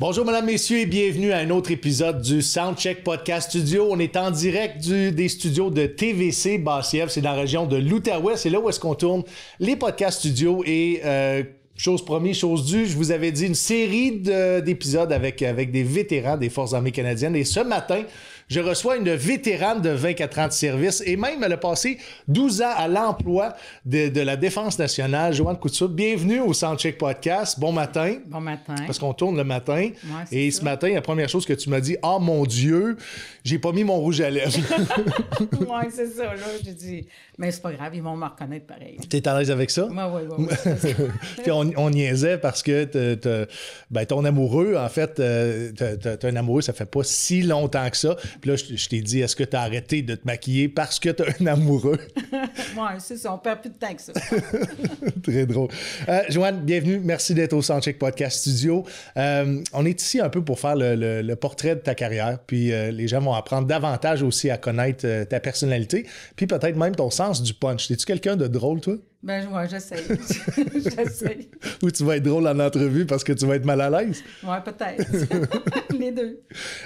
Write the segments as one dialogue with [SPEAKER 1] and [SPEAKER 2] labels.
[SPEAKER 1] Bonjour, mesdames, messieurs, et bienvenue à un autre épisode du Soundcheck Podcast Studio. On est en direct du, des studios de TVC Bassiev. C'est dans la région de l'Outaouais. C'est là où est-ce qu'on tourne les podcasts studios et euh, Chose promise, chose due, je vous avais dit une série d'épisodes avec, avec des vétérans des Forces armées canadiennes. Et ce matin, je reçois une vétérane de 24 ans de service et même elle a passé 12 ans à l'emploi de, de, la Défense nationale, Joanne Couture. Bienvenue au Soundcheck Podcast. Bon matin. Bon matin. Parce qu'on tourne le matin. et ce matin, la première chose que tu m'as dit, oh mon Dieu, j'ai pas mis mon rouge à lèvres.
[SPEAKER 2] oui, c'est ça. Là, j'ai dit, mais c'est pas grave, ils vont me reconnaître pareil.
[SPEAKER 1] T'es à l'aise avec ça? Oui, oui, oui. Puis on, on, niaisait parce que ben, ton amoureux, en fait, euh, t'as un amoureux, ça fait pas si longtemps que ça, puis là, je, t'ai dit, est-ce que tu as arrêté de te maquiller parce que tu as un amoureux?
[SPEAKER 2] ouais, c'est ça, on perd plus de temps que ça.
[SPEAKER 1] Très drôle. Euh, Joanne, bienvenue. Merci d'être au Soundcheck Podcast Studio. Euh, on est ici un peu pour faire le, portrait de ta carrière, puis euh, les gens vont apprendre davantage aussi à connaître ta personnalité, puis peut-être même ton sens du punch. Es-tu quelqu'un de drôle, toi?
[SPEAKER 2] Ben, moi, j'essaie. J'essaie.
[SPEAKER 1] Ou tu vas être drôle en entrevue parce que tu vas être mal à l'aise.
[SPEAKER 2] Ouais, peut-être. les deux.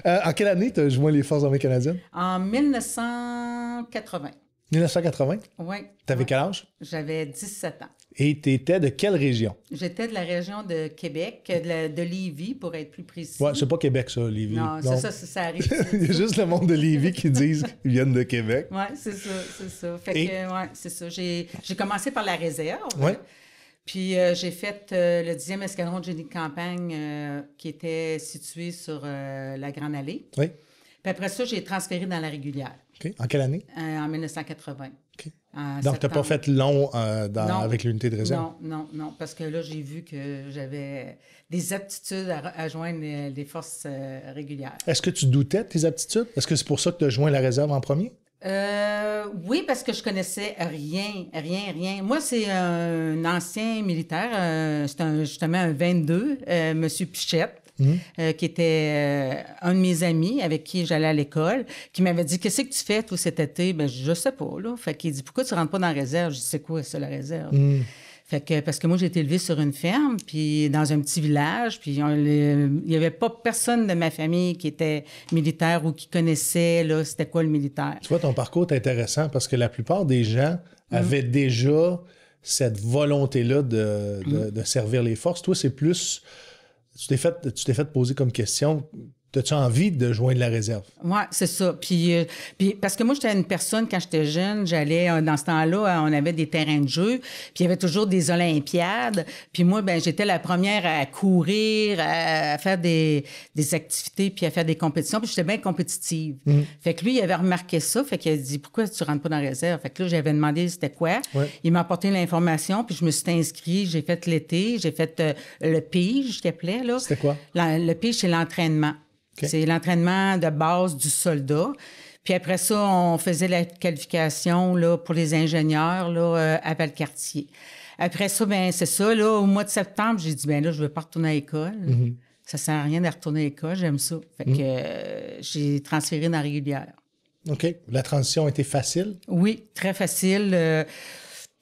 [SPEAKER 1] Euh, en quelle année tu as joint les Forces armées canadiennes?
[SPEAKER 2] En 1980.
[SPEAKER 1] 1980? Oui. Tu avais quel âge?
[SPEAKER 2] J'avais 17 ans.
[SPEAKER 1] Et tu étais de quelle région?
[SPEAKER 2] J'étais de la région de Québec, de, Lévis, pour être plus précis. Ouais, c'est
[SPEAKER 1] pas Québec, ça, Lévis. Non, c'est ça, ça, arrive. Il y a juste le monde de Lévis qui disent qu'ils viennent de Québec.
[SPEAKER 2] Oui, c'est ça, c'est ça. Fait que, ouais, c'est ça. J'ai, commencé par la réserve. Ouais. Puis euh, j'ai fait euh, le 10e escadron de génie de campagne euh, qui était situé sur la Grande Allée. Oui. Puis après ça, j'ai transféré dans la régulière. OK. En quelle année? en 1980. OK. Donc, tu n'as pas fait
[SPEAKER 1] long euh, avec l'unité de réserve? Non,
[SPEAKER 2] non, non, parce que là, j'ai vu que j'avais des aptitudes à, joindre les, forces euh, régulières.
[SPEAKER 1] Est-ce que tu doutais de tes aptitudes? Est-ce que c'est pour ça que tu as joint la réserve en premier?
[SPEAKER 2] Euh, oui, parce que je connaissais rien, rien, rien. Moi, c'est un ancien militaire, c'est un, justement un 22, M. Pichette. Mhm. Euh, qui était euh, un de mes amis avec qui j'allais à l'école, qui m'avait dit Qu'est-ce que tu fais tout cet été ben, Je sais pas. Là. Fait qu'il dit Pourquoi tu ne rentres pas dans la réserve Je dis C'est quoi la réserve mhm. Fait que, parce que moi, j'ai été élevée sur une ferme, puis dans un petit village, puis il n'y avait pas personne de ma famille qui était militaire ou qui connaissait, là, c'était quoi le militaire. Tu
[SPEAKER 1] vois, ton parcours est intéressant parce que la plupart des gens mhm. avaient déjà cette volonté-là de, de, servir les forces. Toi, c'est plus tu t'es fait, tu fait poser comme question T'as-tu envie de joindre la réserve?
[SPEAKER 2] Oui, c'est ça. Puis, euh, puis, parce que moi, j'étais une personne, quand j'étais jeune, j'allais, euh, dans ce temps-là, euh, on avait des terrains de jeu, puis il y avait toujours des Olympiades. Puis moi, ben j'étais la première à courir, à, faire des, activités, puis à faire des compétitions. Puis j'étais bien compétitive. Mm. Fait que lui, il avait remarqué ça. Fait qu'il a dit, pourquoi tu rentres pas dans la réserve? Fait que là, j'avais demandé c'était quoi. Il m'a apporté l'information, puis je me suis inscrite. J'ai fait l'été, j'ai fait le pige, je t'appelais, là. C'était quoi? le pige, c'est l'entraînement. C'est l'entraînement de base du soldat. Puis après ça, on faisait la qualification là, pour les ingénieurs là, euh, à Valcartier. Après ça, ben c'est ça. Là, au mois de septembre, j'ai dit, ben là, je veux pas retourner à l'école. Mm-hmm. Ça sert à rien de retourner à l'école, j'aime ça. Fait mm-hmm. que euh, j'ai transféré dans la régulière.
[SPEAKER 1] OK. La transition a été facile?
[SPEAKER 2] Oui, très facile. Euh,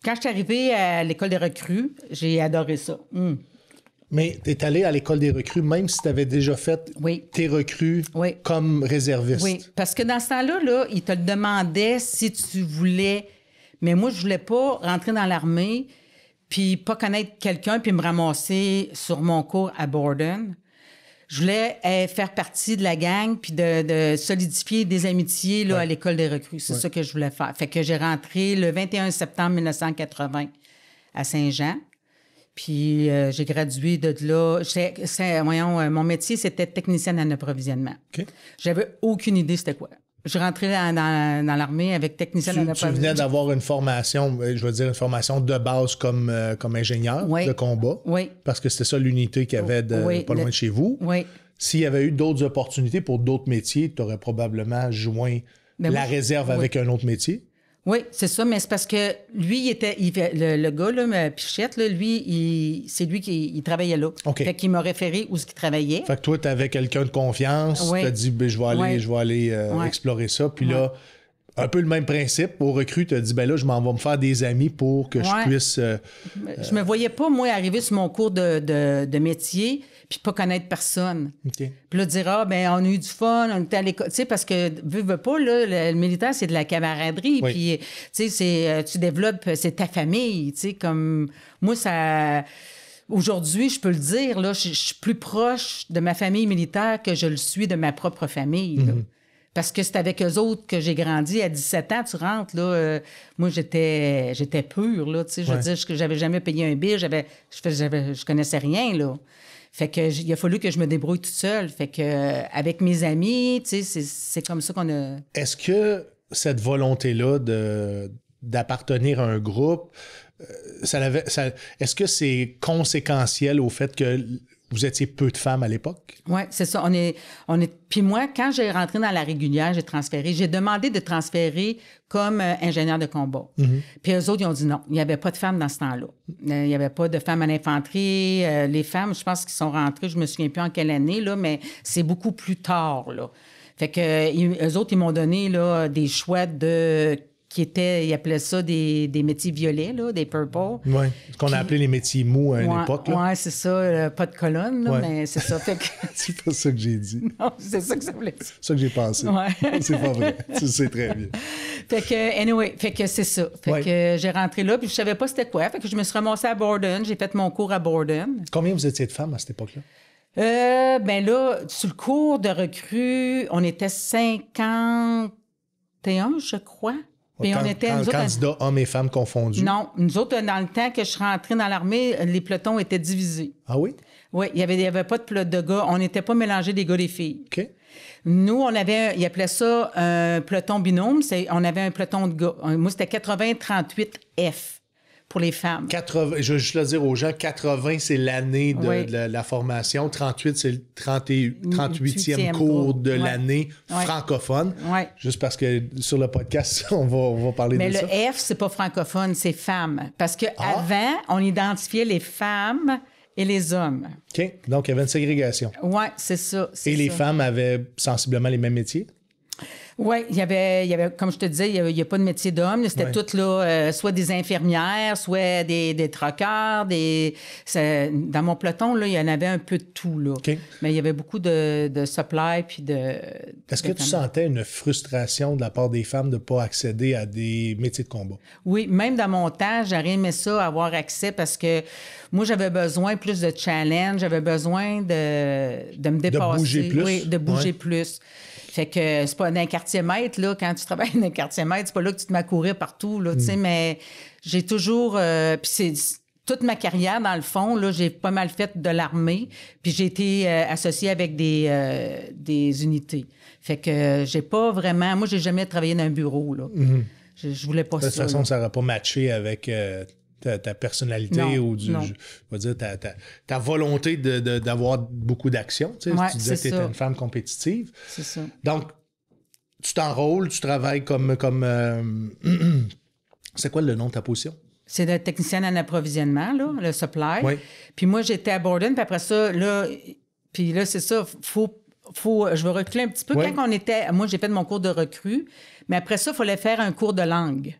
[SPEAKER 2] quand je suis arrivée à l'école des
[SPEAKER 1] recrues, j'ai adoré ça. Mm. Mais tu es allé à l'école des recrues, même si tu avais déjà fait tes recrues comme réserviste. Oui,
[SPEAKER 2] parce que dans ce temps-là, là, ils te le demandaient si tu voulais. Mais moi, je voulais pas rentrer dans l'armée, puis pas connaître quelqu'un, puis me ramasser sur mon cours à Borden. Je voulais eh, faire partie de la gang, puis de, solidifier des amitiés là, à l'école des recrues. C'est ça que je voulais faire. Fait que j'ai rentré le 21 septembre 1980 à Saint-Jean. Puis euh, j'ai gradué de là. C'est, voyons, euh, mon métier, c'était technicienne en approvisionnement. J'avais aucune idée c'était quoi. Je rentrais dans, l'armée avec technicien tu, tu venais d'avoir
[SPEAKER 1] une formation, euh, je veux dire une formation de base comme, comme ingénieur de combat. Oui. Parce que c'était ça l'unité qu'il y avait de, pas loin de chez vous. Oui. S'il y avait eu d'autres opportunités pour d'autres métiers, tu aurais probablement joint
[SPEAKER 2] ben la réserve
[SPEAKER 1] avec un autre métier.
[SPEAKER 2] Oui, c'est ça, mais c'est parce que lui, il était, le, gars, là, Pichette, là, lui, c'est lui qui travaillait là. OK. Fait qu'il m'a référé où ce qu'il travaillait.
[SPEAKER 1] Fait que toi, tu avais quelqu'un de confiance, tu as dit, ben, je vais aller, je vais aller euh, explorer ça. Puis là, un peu le même principe, au recrue, tu as dit, ben là, je m'en vais me faire des amis pour que je puisse. Euh, je me
[SPEAKER 2] voyais pas, moi, arriver sur mon cours de métier puis pas connaître personne. Puis là, dire, ah, ben on a eu du fun, on était à l'école. Tu sais, parce que, veux, veux pas, là, le, militaire, c'est de la camaraderie. Puis, tu sais, euh, tu développes, euh, c'est ta famille. Tu sais, comme, moi, ça. Aujourd'hui, je peux le dire, là, je, suis plus proche de ma famille militaire que je le suis de ma propre famille. Mhm. parce que c'est avec eux autres que j'ai grandi. À 17 ans, tu rentres, là, euh, moi, j'étais, j'étais pure, là, tu sais, je veux dire, j'avais jamais payé un billet. j'avais, je, je connaissais rien, là. Fait que il a fallu que je me débrouille toute seule. Fait que euh, avec mes amis, tu sais, c'est comme ça qu'on a.
[SPEAKER 1] Est-ce que cette volonté-là d'appartenir à un groupe, euh, ça, ça est-ce que c'est conséquentiel au fait que vous étiez peu de femmes à l'époque. Oui,
[SPEAKER 2] c'est ça. On est, on est... Puis moi, quand j'ai rentré dans la régulière, j'ai transféré. J'ai demandé de transférer comme euh, ingénieur de combat. Mhm. Puis eux autres, ils ont dit non. Il n'y avait pas de femmes dans ce temps-là. Euh, il n'y avait pas de femmes à l'infanterie. Euh, les femmes, je pense qu'ils sont rentrées, je me souviens plus en quelle année, là, mais c'est beaucoup plus tard. Là. Fait que eux autres, ils m'ont donné là, des choix de qui étaient, ils appelaient ça des, des métiers violets, là, des purple.
[SPEAKER 1] Oui, ce qu'on a appelé les métiers mous à l'époque. ouais, Oui,
[SPEAKER 2] c'est ça, euh, pas de colonne, mais c'est ça. Fait que... c'est
[SPEAKER 1] pas ça que j'ai dit. Non, c'est ça que ça voulait dire. C'est ça que j'ai pensé. Ouais. c'est pas vrai, C'est très bien.
[SPEAKER 2] Fait que, anyway, fait que c'est ça. Fait que j'ai rentré là, puis je savais pas c'était quoi. Fait que je me suis remontée à Borden, j'ai fait mon cours à Borden.
[SPEAKER 1] Combien vous étiez de femmes à cette époque-là?
[SPEAKER 2] Euh, ben là, sur le cours de recrue, on était 51, je crois. Puis on était, candidats
[SPEAKER 1] hommes et femmes confondus. Non,
[SPEAKER 2] nous autres, dans le temps que je suis rentrée dans l'armée, les pelotons étaient divisés. Ah oui? Oui, il n'y avait, pas de, de gars. On n'était pas mélangés des gars et des filles. OK. Nous, on avait, ils appelaient ça un peloton binôme. On avait un peloton de gars. Moi, c'était 80-38 F pour les femmes.
[SPEAKER 1] 80, je veux juste le dire aux gens, 80, c'est l'année de, la, formation. 38, c'est le 38e cours, de l'année francophone. Juste parce que sur le podcast, on va, parler de ça. Mais
[SPEAKER 2] le F, c'est pas francophone, c'est femme. Parce qu'avant, ah. on identifiait les femmes et les hommes.
[SPEAKER 1] OK. Donc, il y avait une ségrégation.
[SPEAKER 2] Oui, c'est ça. Et les femmes
[SPEAKER 1] avaient sensiblement les mêmes métiers?
[SPEAKER 2] Oui, il y avait, avait, comme je te disais, il n'y a, pas de métier d'homme. C'était tout là, euh, soit des infirmières, soit des, des des. Dans mon peloton, là, il y en avait un peu de tout. Là. Mais il y avait beaucoup de, de supply puis de. Est-ce que tu sentais
[SPEAKER 1] une frustration de la part des femmes de ne pas accéder à des métiers de combat?
[SPEAKER 2] Oui, même dans mon temps, j'aurais aimé ça, avoir accès parce que moi, j'avais besoin plus de challenge, j'avais besoin de, me dépasser. De bouger plus. Oui, de bouger plus. Fait que c'est pas dans un quartier maître, là, quand tu travailles dans un quartier maître, c'est pas là que tu te mets partout, là, tu sais, mm. mais j'ai toujours... Euh, puis c'est toute ma carrière, dans le fond, là, j'ai pas mal fait de l'armée, puis j'ai été euh, associée avec des, euh, des unités. Fait que j'ai pas vraiment... Moi, j'ai jamais travaillé dans un bureau, là. Mm-hmm. Je, voulais pas ça. De toute façon, ça
[SPEAKER 1] aurait pas matché avec ta, personnalité ou du, ta, volonté d'avoir beaucoup d'action. Tu, disais que tu étais une femme compétitive. C'est ça. Donc, tu t'enrôles, tu travailles comme. comme euh, c'est quoi le nom de ta position?
[SPEAKER 2] C'est de technicienne en approvisionnement, le supply. Puis moi, j'étais à Borden, puis après ça, là, puis là, c'est ça, je vais reculer un petit peu. Quand on était, moi, j'ai fait mon cours de recrue, mais après ça, il fallait faire un cours de langue.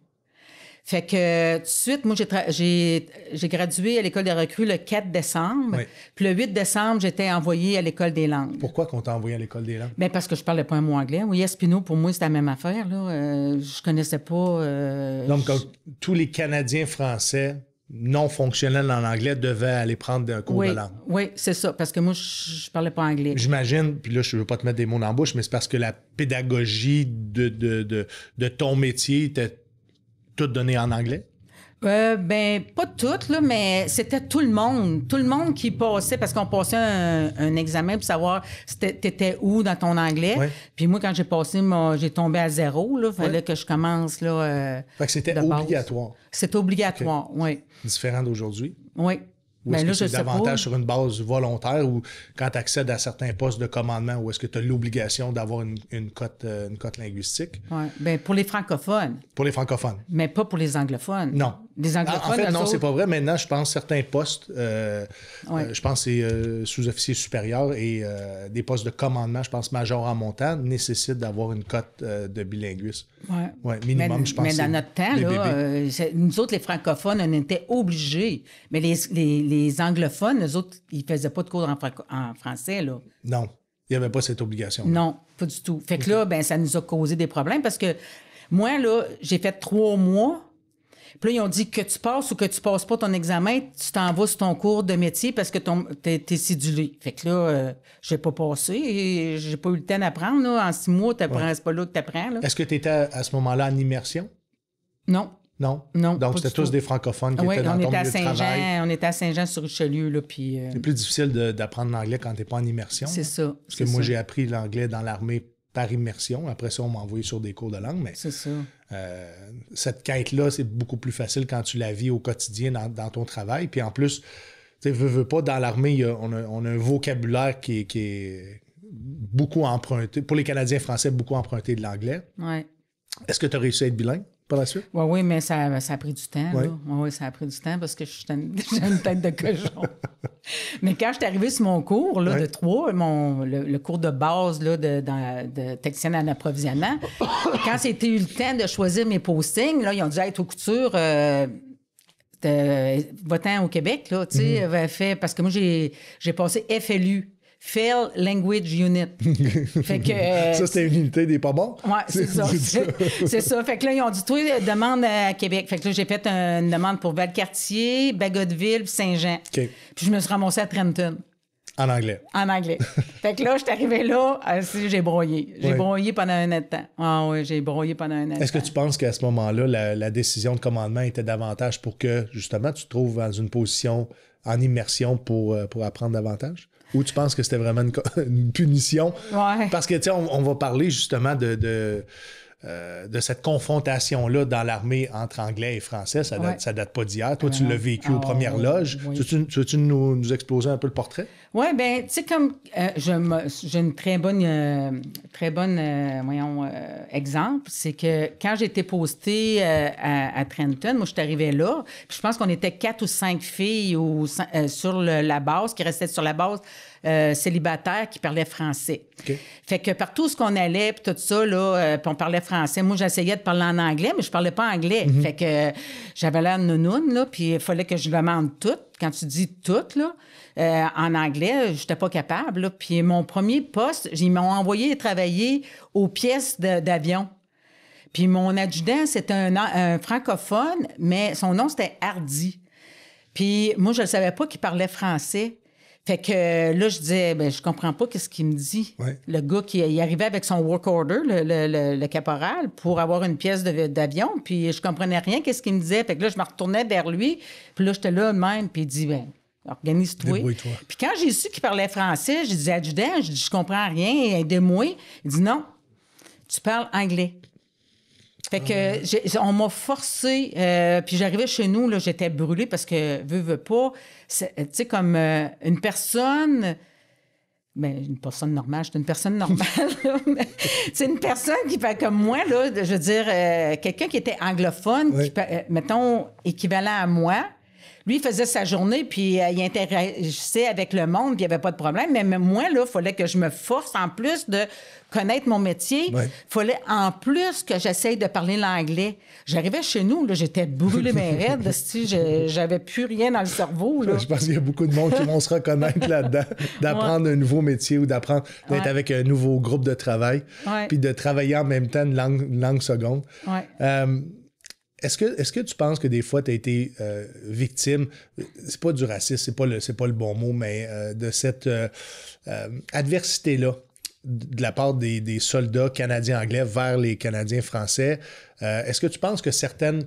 [SPEAKER 2] Fait que tout de suite, moi, j'ai, j'ai, gradué à l'école des recrues le 4 décembre. Puis le 8 décembre, j'étais envoyé à l'école des langues.
[SPEAKER 1] Pourquoi qu'on t'a envoyé à l'école des langues?
[SPEAKER 2] Bien, parce que je parlais pas un mot anglais. Oui, Espino, pour moi, c'était la même affaire. Là. Euh, je connaissais pas... Euh, Donc, euh,
[SPEAKER 1] tous les Canadiens français non fonctionnels en anglais devaient aller prendre un cours de langue.
[SPEAKER 2] Oui, c'est ça, parce que moi, je, je parlais pas anglais.
[SPEAKER 1] J'imagine, puis là, je veux pas te mettre des mots dans la bouche, mais c'est parce que la pédagogie de, de, de ton métier était toutes données en anglais?
[SPEAKER 2] Euh, ben, pas toutes, là, mais c'était tout le monde. Tout le monde qui passait, parce qu'on passait un, examen pour savoir si t'étais où dans ton anglais. Puis moi, quand j'ai passé, moi j'ai tombé à zéro. Il fallait que je
[SPEAKER 1] commence. Là, euh, fait que c'était obligatoire.
[SPEAKER 2] C'était obligatoire, oui.
[SPEAKER 1] Différent d'aujourd'hui. Oui.
[SPEAKER 2] Ou ben est-ce que c'est davantage sur une
[SPEAKER 1] base volontaire ou quand tu accèdes à certains postes de commandement, où est-ce que tu as l'obligation d'avoir une, cote, euh, une cote linguistique?
[SPEAKER 2] Oui. Bien, pour les francophones.
[SPEAKER 1] Pour les francophones.
[SPEAKER 2] Mais pas pour les anglophones.
[SPEAKER 1] Non. Des ah, anglophones. En fait, non, c'est pas vrai. Maintenant, je pense certains postes, euh, euh, je pense c'est euh, sous-officier supérieur et des postes de commandement, je pense major en montant, nécessitent d'avoir une cote de bilinguisme. Oui. minimum, je pense. Mais dans notre temps,
[SPEAKER 2] nous autres, les francophones, on était obligés. Mais les, anglophones, nous autres, ils faisaient pas de cours en, français, là.
[SPEAKER 1] Non. Il n'y avait pas cette obligation.
[SPEAKER 2] Non, pas du tout. Fait que là, ben, ça nous a causé des problèmes parce que moi, là, j'ai fait trois mois puis là, ils ont dit que tu passes ou que tu passes pas ton examen, tu t'en vas sur ton cours de métier parce que t'es es sidulé. Fait que là, euh, j'ai pas passé et j'ai pas eu le temps d'apprendre. En six mois, t'apprends, pas là que apprends. Est-ce que
[SPEAKER 1] tu étais à ce moment-là en immersion? Non. Non? Non. Donc, c'était tous des francophones qui étaient dans on ton était à Saint -Jean,
[SPEAKER 2] On était à Saint-Jean-sur-Richelieu. Euh, c'est plus
[SPEAKER 1] difficile d'apprendre l'anglais quand tu t'es pas en immersion. C'est hein? ça. Parce que moi, j'ai appris l'anglais dans l'armée par immersion. Après ça, on m'a envoyé sur des cours de langue. Mais... C'est ça. Euh, cette quête-là, c'est beaucoup plus facile quand tu la vis au quotidien dans, ton travail. Puis en plus, tu sais, veux, pas, dans l'armée, on, a, un vocabulaire qui est, beaucoup emprunté, pour les Canadiens français, beaucoup emprunté de l'anglais. Est-ce que tu as réussi à être bilingue?
[SPEAKER 2] Oui, mais ça, ça a pris du temps. Oui, ça a pris du temps parce que j'ai une, tête de cochon. mais quand je suis arrivée sur mon cours là, de 3, le, cours de base là, de, de, de technicien en approvisionnement, quand c'était eu le temps de choisir mes postings, là, ils ont dit être aux coutures. Euh, votant au Québec, là, mm-hmm. parce que moi, j'ai passé FLU, Fail Language Unit.
[SPEAKER 1] Euh, ça, c'est une unité des pas bons. Oui, c'est ça.
[SPEAKER 2] C'est ça. Fait que là, ils ont dit, toi, demande à Québec. Fait que là, j'ai fait une demande pour Valcartier, Bagotville, Saint-Jean. Puis je me suis ramassée à Trenton. En anglais. En anglais. fait que là, je suis arrivé là, ah, j'ai broyé. J'ai broyé pendant un an de temps. Ah oui, j'ai broyé pendant un an. Est-ce que
[SPEAKER 1] tu penses qu'à ce moment-là, la, décision de commandement était davantage pour que, justement, tu te trouves dans une position en immersion pour, euh, pour apprendre davantage? ou tu penses que c'était vraiment une, punition? Parce que, tu sais, on, va parler justement de euh, de cette confrontation-là dans l'armée entre anglais et français. Ça date, date pas d'hier. Toi, tu euh, l'as vécu aux ah, premières loges. Oui. Veux-tu, nous, nous, exploser un peu le portrait?
[SPEAKER 2] Oui, bien, tu sais, comme euh, j'ai une très bonne, très bonne voyons, exemple, c'est que quand j'étais posté postée à, Trenton, moi, je suis là, je pense qu'on était quatre ou cinq filles sur la base, qui restaient sur la base euh, célibataire qui parlait français. Fait que partout où on allait, puis tout ça, là, euh, puis on parlait français. Moi, j'essayais de parler en anglais, mais je parlais pas anglais. Mhm. Fait que euh, j'avais l'air nounoune, là, puis il fallait que je demande tout. Quand tu dis tout, là, en anglais, je j'étais pas capable. Là. Puis mon premier poste, ils m'ont envoyé travailler aux pièces d'avion. Puis mon adjudant, c'était un, francophone, mais son nom, c'était Hardy. Puis moi, je ne savais pas qu'il parlait français. Fait que là, je disais, ben, je comprends pas qu'est-ce qu'il me dit. Le gars qui il arrivait avec son work order, le, caporal, pour avoir une pièce d'avion, puis je comprenais rien qu'est-ce qu'il me disait. Fait que là, je me retournais vers lui, puis là, j'étais là même, puis il dit, ben, Organise-toi. Puis quand j'ai su qu'il parlait français, je disais, adjudant, je dis je comprends rien, aide moi Il dit non, tu parles anglais. Fait que ah. on m'a forcé, euh, puis j'arrivais chez nous, là, j'étais brûlée parce que veux, veut pas, euh, tu sais, comme euh, une personne. mais ben, une personne normale, je une personne normale. c'est une personne qui, comme moi, là, je veux dire, euh, quelqu'un qui était anglophone, mettons, équivalent à moi, lui, faisait sa journée, puis euh, il interagissait avec le monde, puis il n'y avait pas de problème. Mais moi, là, il fallait que je me force en plus de connaître mon métier. Il fallait en plus que j'essaye de parler l'anglais. J'arrivais chez nous, là, j'étais brûlé mais j'avais plus rien dans le
[SPEAKER 1] cerveau. Je pense qu'il y a beaucoup de monde qui vont se reconnaître là-dedans, d'apprendre un nouveau métier ou d'apprendre d'être avec un nouveau groupe de travail, puis de travailler en même temps une langue, langue seconde. Euh, est-ce que, est que tu penses que des fois, tu as été euh, victime, c'est pas du racisme, c'est pas, le, pas le bon mot, mais euh, de cette euh, adversité-là de la part des, des soldats canadiens-anglais vers les Canadiens français? Est-ce que tu penses que certaines.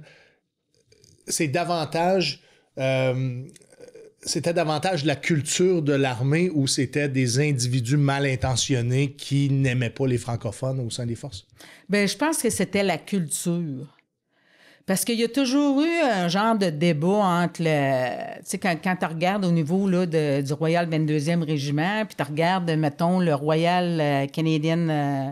[SPEAKER 1] C'est davantage. c'était davantage la culture de l'armée ou c'était des individus mal intentionnés qui n'aimaient pas les francophones au sein des forces?
[SPEAKER 2] Bien, je pense que c'était la culture parce qu'il y a toujours eu un genre de débat entre le. Tu sais, quand, tu regardes au niveau là, du Royal 22e Régiment, puis tu regardes, mettons, le Royal euh, Canadian. Euh,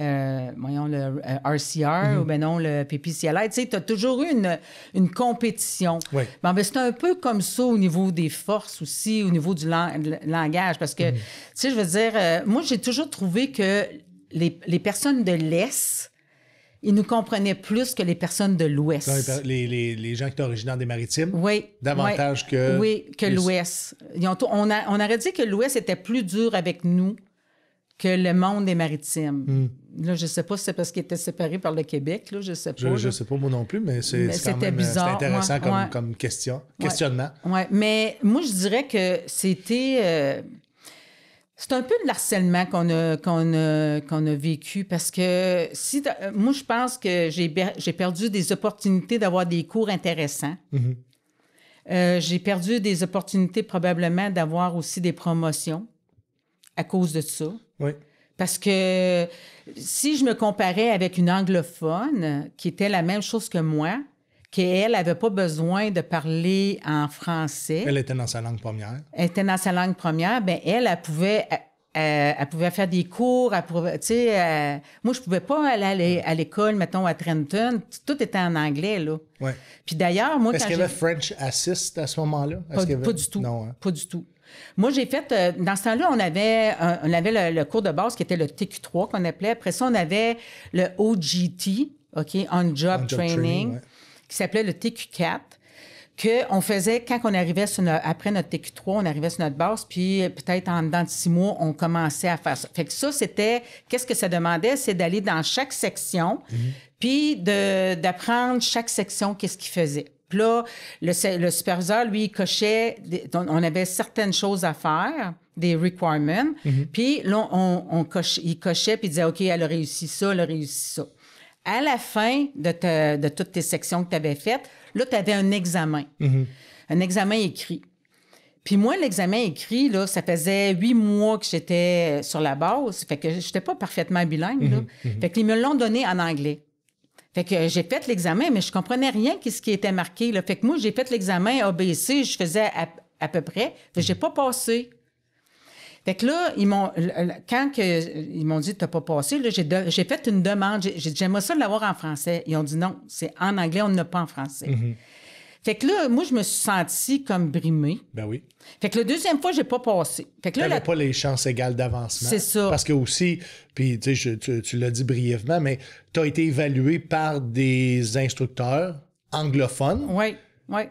[SPEAKER 2] euh, voyons, le RCR, mm-hmm. ou ben non, le PPCLA. Tu sais, tu as toujours eu une, une compétition. Oui. Ben, c'est un peu comme ça au niveau des forces aussi, au niveau du langage. Parce que, mm-hmm. tu sais, je veux dire, moi, j'ai toujours trouvé que les, les personnes de l'Est, ils nous comprenaient plus que les personnes de l'Ouest.
[SPEAKER 1] Les, les, les, gens qui étaient originaires des Maritimes? Oui. Davantage que... Oui, que
[SPEAKER 2] l'Ouest. On, on, aurait dit que l'Ouest était plus dur avec nous que le monde des Maritimes. Hmm. Là, je ne sais pas si c'est parce qu'ils étaient séparés par le Québec, là, je ne sais
[SPEAKER 1] pas. Je ne sais pas moi non plus, mais c'est intéressant comme, comme, question, questionnement.
[SPEAKER 2] Ouais. Mais moi, je dirais que c'était... Euh, c'est un peu le harcèlement qu'on a, qu'on a, a vécu parce que si moi, je pense que j'ai, perdu des opportunités d'avoir des cours intéressants. Mhm. Euh, j'ai perdu des opportunités probablement d'avoir aussi des promotions à cause de ça. Oui. Parce que si je me comparais avec une anglophone qui était la même chose que moi, qu'elle n'avait pas besoin de parler en français. Elle était
[SPEAKER 1] dans sa langue première.
[SPEAKER 2] Elle était dans sa langue première. Ben elle, elle pouvait, pouvait faire des cours. Elle euh, moi, je ne pouvais pas aller à l'école, mettons, à Trenton. Tout était en anglais, là. Ouais. Puis d'ailleurs, moi, Est-ce qu'il avait
[SPEAKER 1] French Assist à ce moment-là? Pas, du tout. Non, hein?
[SPEAKER 2] Pas du tout. Moi, j'ai fait, euh, dans ce temps-là, on avait, on avait le, cours de base qui était le TQ3 qu'on appelait. Après ça, on avait le OGT, OK, On Job, Training qui s'appelait le TQ4 on faisait quand on arrivait sur après notre TQ3, on arrivait sur notre base, puis peut-être en dedans de six mois, on commençait à faire ça. Fait que ça, c'était qu'est-ce que ça demandait, c'est d'aller dans chaque section, mhm. puis de d'apprendre chaque section qu'est-ce qu'il faisait. Puis là, le, le, superviseur, lui, il cochait, on avait certaines choses à faire, des requirements, mhm. puis là, on, on coche, il cochait, puis il disait, OK, elle a réussi ça, elle a réussi ça à la fin de, toutes tes sections que tu avais faites, là, tu avais un examen, mhm. un examen écrit. Puis moi, l'examen écrit, là, ça faisait huit mois que j'étais euh, sur la base. Fait que je n'étais pas parfaitement bilingue. Là. Mhm. Mhm. Fait me l'ont donné en anglais. Fait que j'ai fait l'examen, mais je comprenais rien de ce qui était marqué. Fait que moi, j'ai fait l'examen ABC, je faisais à, peu près. je j'ai pas passé. Fait que là, ils m'ont, quand que, ils m'ont dit, t'as pas passé, j'ai, fait une demande. J'ai, dit, j'aimerais ça l'avoir en français. Ils ont dit non, c'est en anglais, on n'a pas en français. Mm-hmm. Fait que là, moi, je me suis sentie comme brimée. Ben oui. Fait que la deuxième fois, j'ai pas passé.
[SPEAKER 1] Fait que là, pas les chances égales d'avancement. C'est ça. Parce que aussi, puis tu, tu l'as dit brièvement, mais tu as été évalué par des instructeurs anglophones. Oui, oui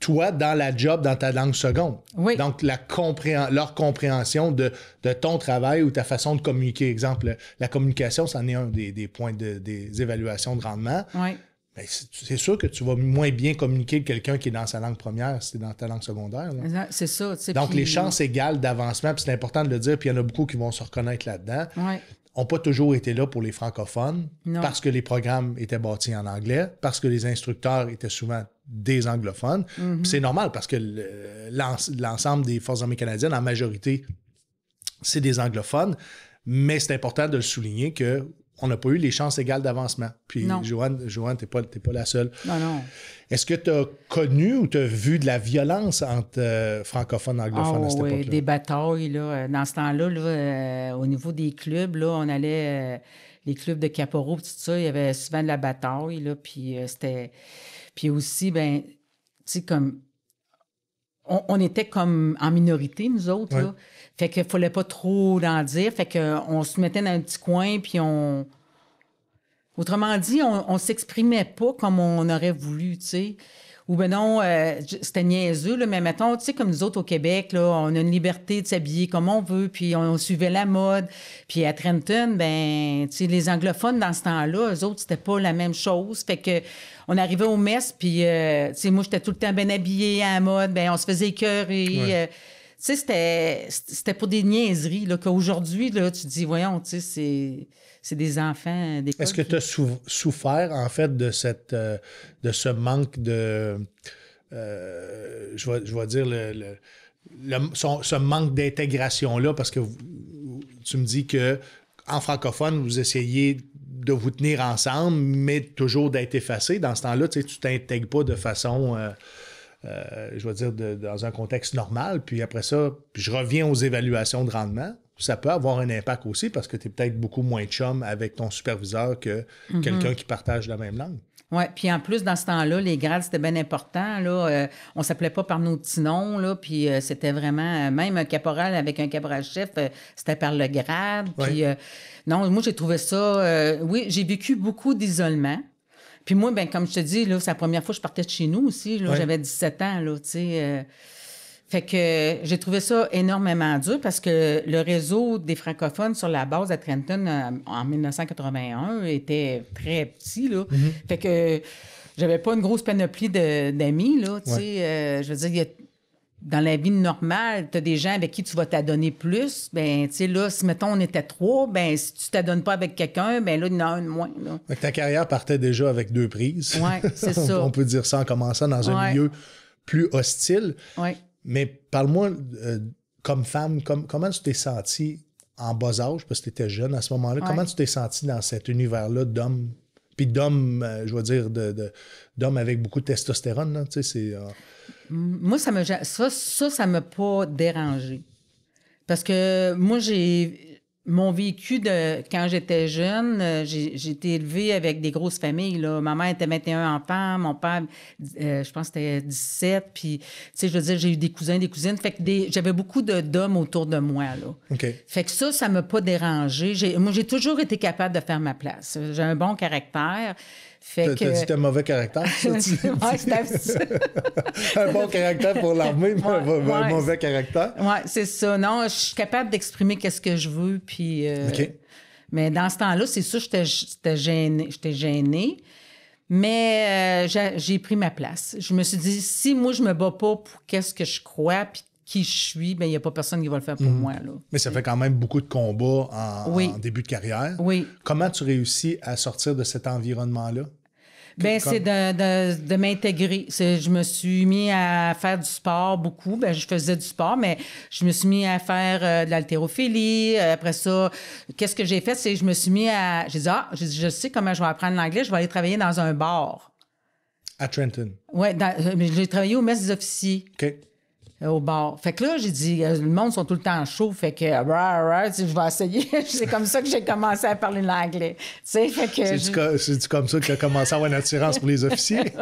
[SPEAKER 1] toi dans la job, dans ta langue seconde. Oui. Donc, la leur compréhension de, ton travail ou ta façon de communiquer. Exemple, la communication, c'en est un des, points des évaluations de rendement. Oui. C'est sûr que tu vas moins bien communiquer que quelqu'un qui est dans sa langue première, c'est dans ta langue secondaire.
[SPEAKER 2] C'est ça. Donc, les chances
[SPEAKER 1] égales d'avancement, puis c'est important de le dire, puis il y en a beaucoup qui vont se reconnaître là-dedans. pas toujours été là pour les francophones parce que les programmes étaient bâtis en anglais, parce que les instructeurs étaient souvent des anglophones. Mhm. C'est normal parce que l'ensemble des Forces armées canadiennes, en majorité, c'est des anglophones. Mais c'est important de le souligner que on n'a pas eu les chances égales d'avancement. Puis, Joanne, Joanne tu n'es pas, la seule. Non, non. Est-ce que tu as connu ou tu as vu de la violence entre euh, francophones et anglophones à cette oh, époque-là? des
[SPEAKER 2] batailles. Euh, dans ce temps-là, euh, au niveau des clubs, là, on allait... les clubs de caporaux, tout ça, il y avait souvent de la bataille. Là, puis c'était... Puis aussi, ben, tu sais, comme on, était comme en minorité, nous autres. Là. Fait qu'il fallait pas trop en dire. Fait qu'on se mettait dans un petit coin, puis on. Autrement dit, on, ne s'exprimait pas comme on aurait voulu, tu sais. Ou ben non, euh, c'était niaiseux, là, mais mettons, tu sais, comme nous autres au Québec, là, on a une liberté de s'habiller comme on veut, puis on, suivait la mode. Puis à Trenton, ben, tu sais, les anglophones dans ce temps-là, eux autres, c'était pas la même chose. Fait que on arrivait au messes, puis, euh, moi, j'étais tout le temps bien habillée, en mode, ben on se faisait cœur et. Euh. c'était pour des niaiseries, là, qu'aujourd'hui, là, tu te dis, voyons, tu c'est des enfants.
[SPEAKER 1] Est-ce que tu as souffert, en fait, de, cette, euh, de ce manque de. je, vais, dire, le, ce manque d'intégration-là, parce que tu me dis que en francophone, vous essayez de vous tenir ensemble, mais toujours d'être effacé. Dans ce temps-là, tu ne t'intègres pas de façon, euh, euh, je vais dire, dans un contexte normal. Puis après ça, je reviens aux évaluations de rendement. Ça peut avoir un impact aussi parce que tu es peut-être beaucoup moins chum avec ton superviseur que mhm. quelqu'un qui partage la même langue.
[SPEAKER 2] Oui, puis en plus, dans ce temps-là, les grades, c'était bien important. Là, euh, on s'appelait pas par nos petits noms, là, puis euh, c'était vraiment, euh, même un caporal avec un caporal-chef, c'était par le grade. Puis, non, moi, j'ai trouvé ça, oui, j'ai vécu beaucoup d'isolement. Puis moi, ben, comme je te dis, là, c'est la première fois que je partais de chez nous aussi. J'avais 17 ans, là, tu sais. Fait que j'ai trouvé ça énormément dur parce que le réseau des francophones sur la base à Trenton euh, en 1981 était très petit. Là. Mhm. Fait que j'avais pas une grosse panoplie d'amis. Là, euh, je veux dire, dans la vie normale, tu des gens avec qui tu vas t'adonner plus. Ben, tu sais, là, si mettons on était trois, ben, si tu t'adonnes pas avec quelqu'un, ben là, il y en a un de moins.
[SPEAKER 1] ta carrière partait déjà avec deux prises. Oui, c'est ça. on peut dire ça en commençant dans un milieu plus hostile. Ouais. Mais parle-moi, euh, comme femme, comment tu t'es sentie en bas âge, parce que tu étais jeune à ce moment-là, comment tu t'es sentie dans cet univers-là d'hommes, puis d'hommes, euh, je veux dire, de, d'hommes avec beaucoup de testostérone, là, tu sais, c'est... Euh,
[SPEAKER 2] moi, ça, me, ça, ça, ça m'a pas dérangé. Parce que moi, j'ai mon vécu de quand j'étais jeune, euh, j'ai été élevée avec des grosses familles. Là. Ma mère était 21 enfants, mon père, euh, je pense, était 17. Puis, tu sais, je veux dire, j'ai eu des cousins, des cousines. Fait que j'avais beaucoup d'hommes autour de moi. Là. Fait que ça, ça m'a pas dérangé. Moi, j'ai toujours été capable de faire ma place. J'ai un bon caractère. Fait que... dit que mauvais
[SPEAKER 1] caractère, ça, tu... un bon caractère pour l'armée, mais un, mauvais caractère.
[SPEAKER 2] Oui, c'est ça. Non, je suis capable d'exprimer qu'est-ce que je veux, puis... Euh, mais dans ce temps-là, c'est sûr, j'étais gênée. J'étais gênée. Mais euh, j'ai pris ma place. Je me suis dit, si moi, je me bats pas pour qu'est-ce que je crois, puis qui je suis, ben il n'y a pas personne qui va le faire
[SPEAKER 1] pour mm. moi. Là. Mais ça fait quand même beaucoup de combats en, en, début de carrière. Oui. Comment tu réussis à sortir de cet environnement-là?
[SPEAKER 2] Ben c'est de, de, de m'intégrer. Je me suis mis à faire du sport beaucoup. Ben je faisais du sport, mais je me suis mis à faire euh, de l'haltérophilie. Euh, après ça, qu'est-ce que j'ai fait, c'est je me suis mis à. J'ai dit ah, je sais comment je vais apprendre l'anglais. Je vais aller travailler dans un
[SPEAKER 1] bar. À Trenton.
[SPEAKER 2] Oui, euh, j'ai travaillé au mess des officiers. OK au bord. Fait que là, j'ai dit, euh, le monde sont tout le temps chaud, fait que euh, je vais essayer. c'est comme ça que j'ai commencé à parler l'anglais. C'est
[SPEAKER 1] comme ça que tu as commencé à avoir une attirance pour les officiers.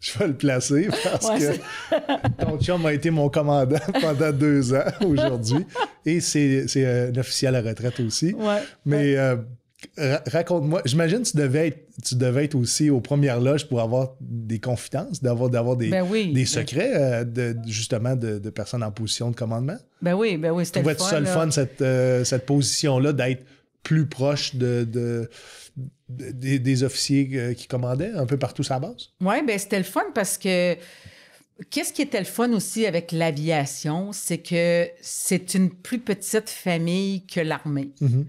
[SPEAKER 1] je vais le placer parce que ton chum a été mon commandant pendant deux ans aujourd'hui et c'est euh, un officier à la retraite aussi. Mais Raconte-moi, j'imagine que tu devais, être, tu devais être aussi aux premières loges pour avoir des confidences, d'avoir, d'avoir des, ben des ben secrets, euh, de, justement, de, personnes en position de commandement.
[SPEAKER 2] Ben oui, ben oui, c'était le fun. ça le fun,
[SPEAKER 1] cette, euh, cette position-là, d'être plus proche de, de des, officiers euh, qui commandaient un peu partout sa base?
[SPEAKER 2] Oui, ben c'était le fun parce que qu'est-ce qui était le fun aussi avec l'aviation, c'est que c'est une plus petite famille que l'armée. Mm-hmm.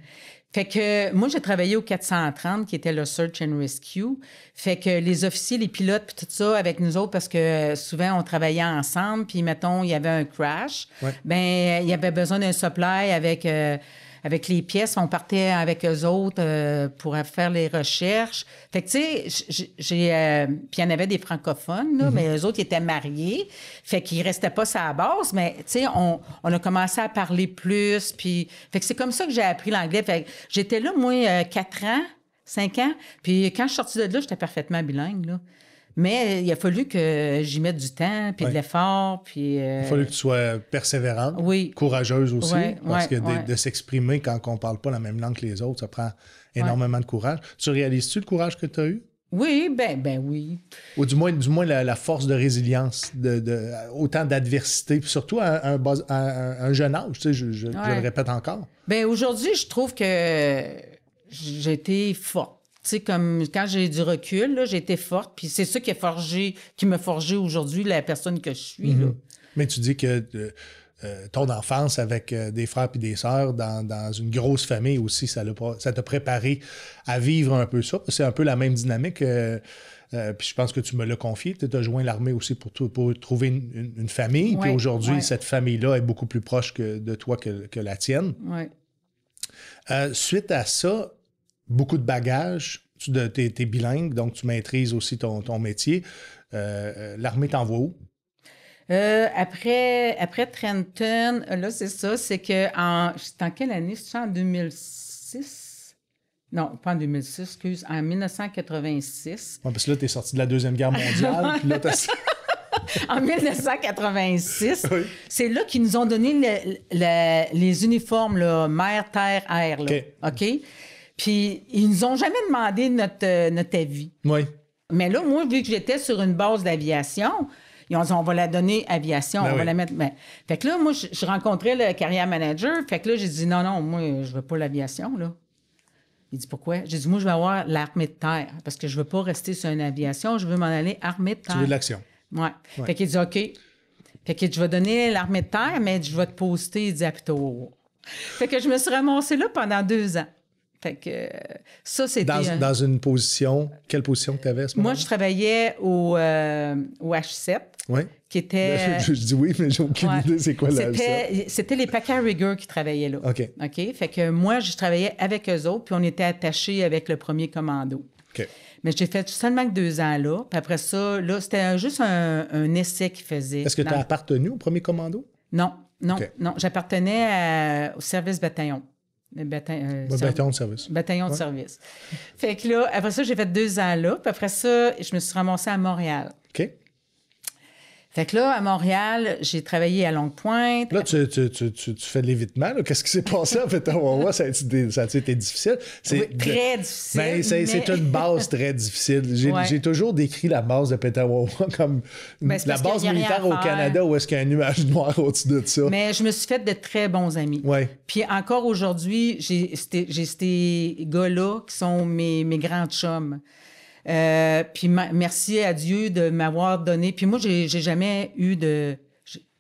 [SPEAKER 2] Fait que moi, j'ai travaillé au 430, qui était le Search and Rescue. Fait que les officiers, les pilotes, puis tout ça avec nous autres, parce que souvent, on travaillait ensemble. Puis, mettons, il y avait un crash. mais ben, il y avait besoin d'un supply avec... Euh, avec les pièces. On partait avec eux autres euh, pour faire les recherches. Fait que, tu sais, j'ai. Euh, puis il y en avait des francophones, là, mhm. mais eux autres, ils étaient mariés. Fait qu'ils restaient pas à base, mais, tu sais, on, a commencé à parler plus. Puis. Fait que c'est comme ça que j'ai appris l'anglais. Fait que j'étais là, moi, euh, quatre ans, cinq ans. Puis quand je suis sortie de là, j'étais parfaitement bilingue, là. Mais il a fallu que j'y mette du temps, puis de l'effort, puis... Euh, il a fallu
[SPEAKER 1] que tu sois persévérante, courageuse aussi, parce que de, s'exprimer quand on ne parle pas la même langue que les autres, ça prend énormément de courage. Tu réalises-tu le courage que tu as eu? Oui, ben, ben oui. Ou du moins, du moins la, force de résilience, de, autant d'adversité, puis surtout à un, jeune âge, tu sais, je, le répète encore.
[SPEAKER 2] Ben aujourd'hui, je trouve que j'étais forte comme quand j'ai du recul, j'ai été forte, puis c'est ça qui a forgé, qui m'a forgé aujourd'hui la personne que je suis. Mhm.
[SPEAKER 1] Mais tu dis que euh, euh, ton enfance avec euh, des frères et des sœurs dans, une grosse famille aussi, ça, ça t'a préparé à vivre un peu ça. C'est un peu la même dynamique. je pense que tu me l'as confié. Tu as joint l'armée aussi pour, pour, trouver une, famille. puis aujourd'hui, cette famille-là est beaucoup plus proche de toi que, la tienne. suite à ça, beaucoup de bagages. Tu es, bilingue, donc tu maîtrises aussi ton, métier. Euh, euh, l'armée t'envoie où? Euh, après, après Trenton, là, c'est ça, c'est que
[SPEAKER 2] en, en quelle année? C'est en 2006? Non, pas en 2006, excuse, en 1986.
[SPEAKER 1] Ouais, parce que là, tu es sorti de la Deuxième Guerre mondiale, puis là, t'as... en
[SPEAKER 2] 1986. C'est là qu'ils nous ont donné les uniformes, là, mer, terre, air. Là. OK. Puis ils nous ont jamais demandé notre, euh, notre avis. Oui. Mais là, moi, vu que j'étais sur une base d'aviation, ils ont dit, on va la donner aviation, ben on va la mettre. Ben, fait que là, moi, je, rencontrais le carrière manager. Fait que là, j'ai dit, non, non, moi, je veux pas l'aviation, là. Il dit, pourquoi? J'ai dit, moi, je veux avoir l'armée de terre parce que je veux pas rester sur une aviation, je veux m'en aller armée de terre. Tu veux de l'action. Ouais. Fait qu'il dit, OK. Fait que je vais donner l'armée de terre, mais je vais te poster. Il dit, plus Fait que je me suis ramassée là pendant deux ans. Fait que ça, c'était. Dans,
[SPEAKER 1] une position. Quelle position que tu avais Moi,
[SPEAKER 2] je travaillais au, H7. Euh,
[SPEAKER 1] oui. Qui était. Je, dis oui, mais j'ai aucune idée c'est quoi la
[SPEAKER 2] C'était les Packard rigueur qui travaillaient là. OK. OK. Fait que moi, je travaillais avec eux autres, puis on était attachés avec le premier commando. OK. Mais j'ai fait seulement deux ans là. Puis après ça, là, c'était juste un, essai qu'ils faisaient. Est-ce que tu as
[SPEAKER 1] appartenu au premier commando?
[SPEAKER 2] Non, non, non. J'appartenais au service bataillon. Bataillon, euh, de service. Bataillon de service. Fait que là, après ça, j'ai fait deux ans là. Puis après ça, je me suis ramassée à Montréal. OK. Fait que là, à Montréal, j'ai travaillé à Longue Pointe.
[SPEAKER 1] Là, tu, fais de l'évitement. Qu'est-ce qui s'est passé en fait à Wawa? Ça a été difficile? C'est très difficile. Ben, mais... C'est une base très difficile. J'ai toujours décrit la base de Petawawa comme ben, la base militaire au Canada où est-ce qu'il y a un nuage noir au-dessus de ça. Mais
[SPEAKER 2] je me suis faite de très bons amis. Ouais. Puis encore aujourd'hui, j'ai ces gars-là qui sont mes grands chums. Euh, puis merci à Dieu de m'avoir donné. Puis moi, j'ai jamais eu de,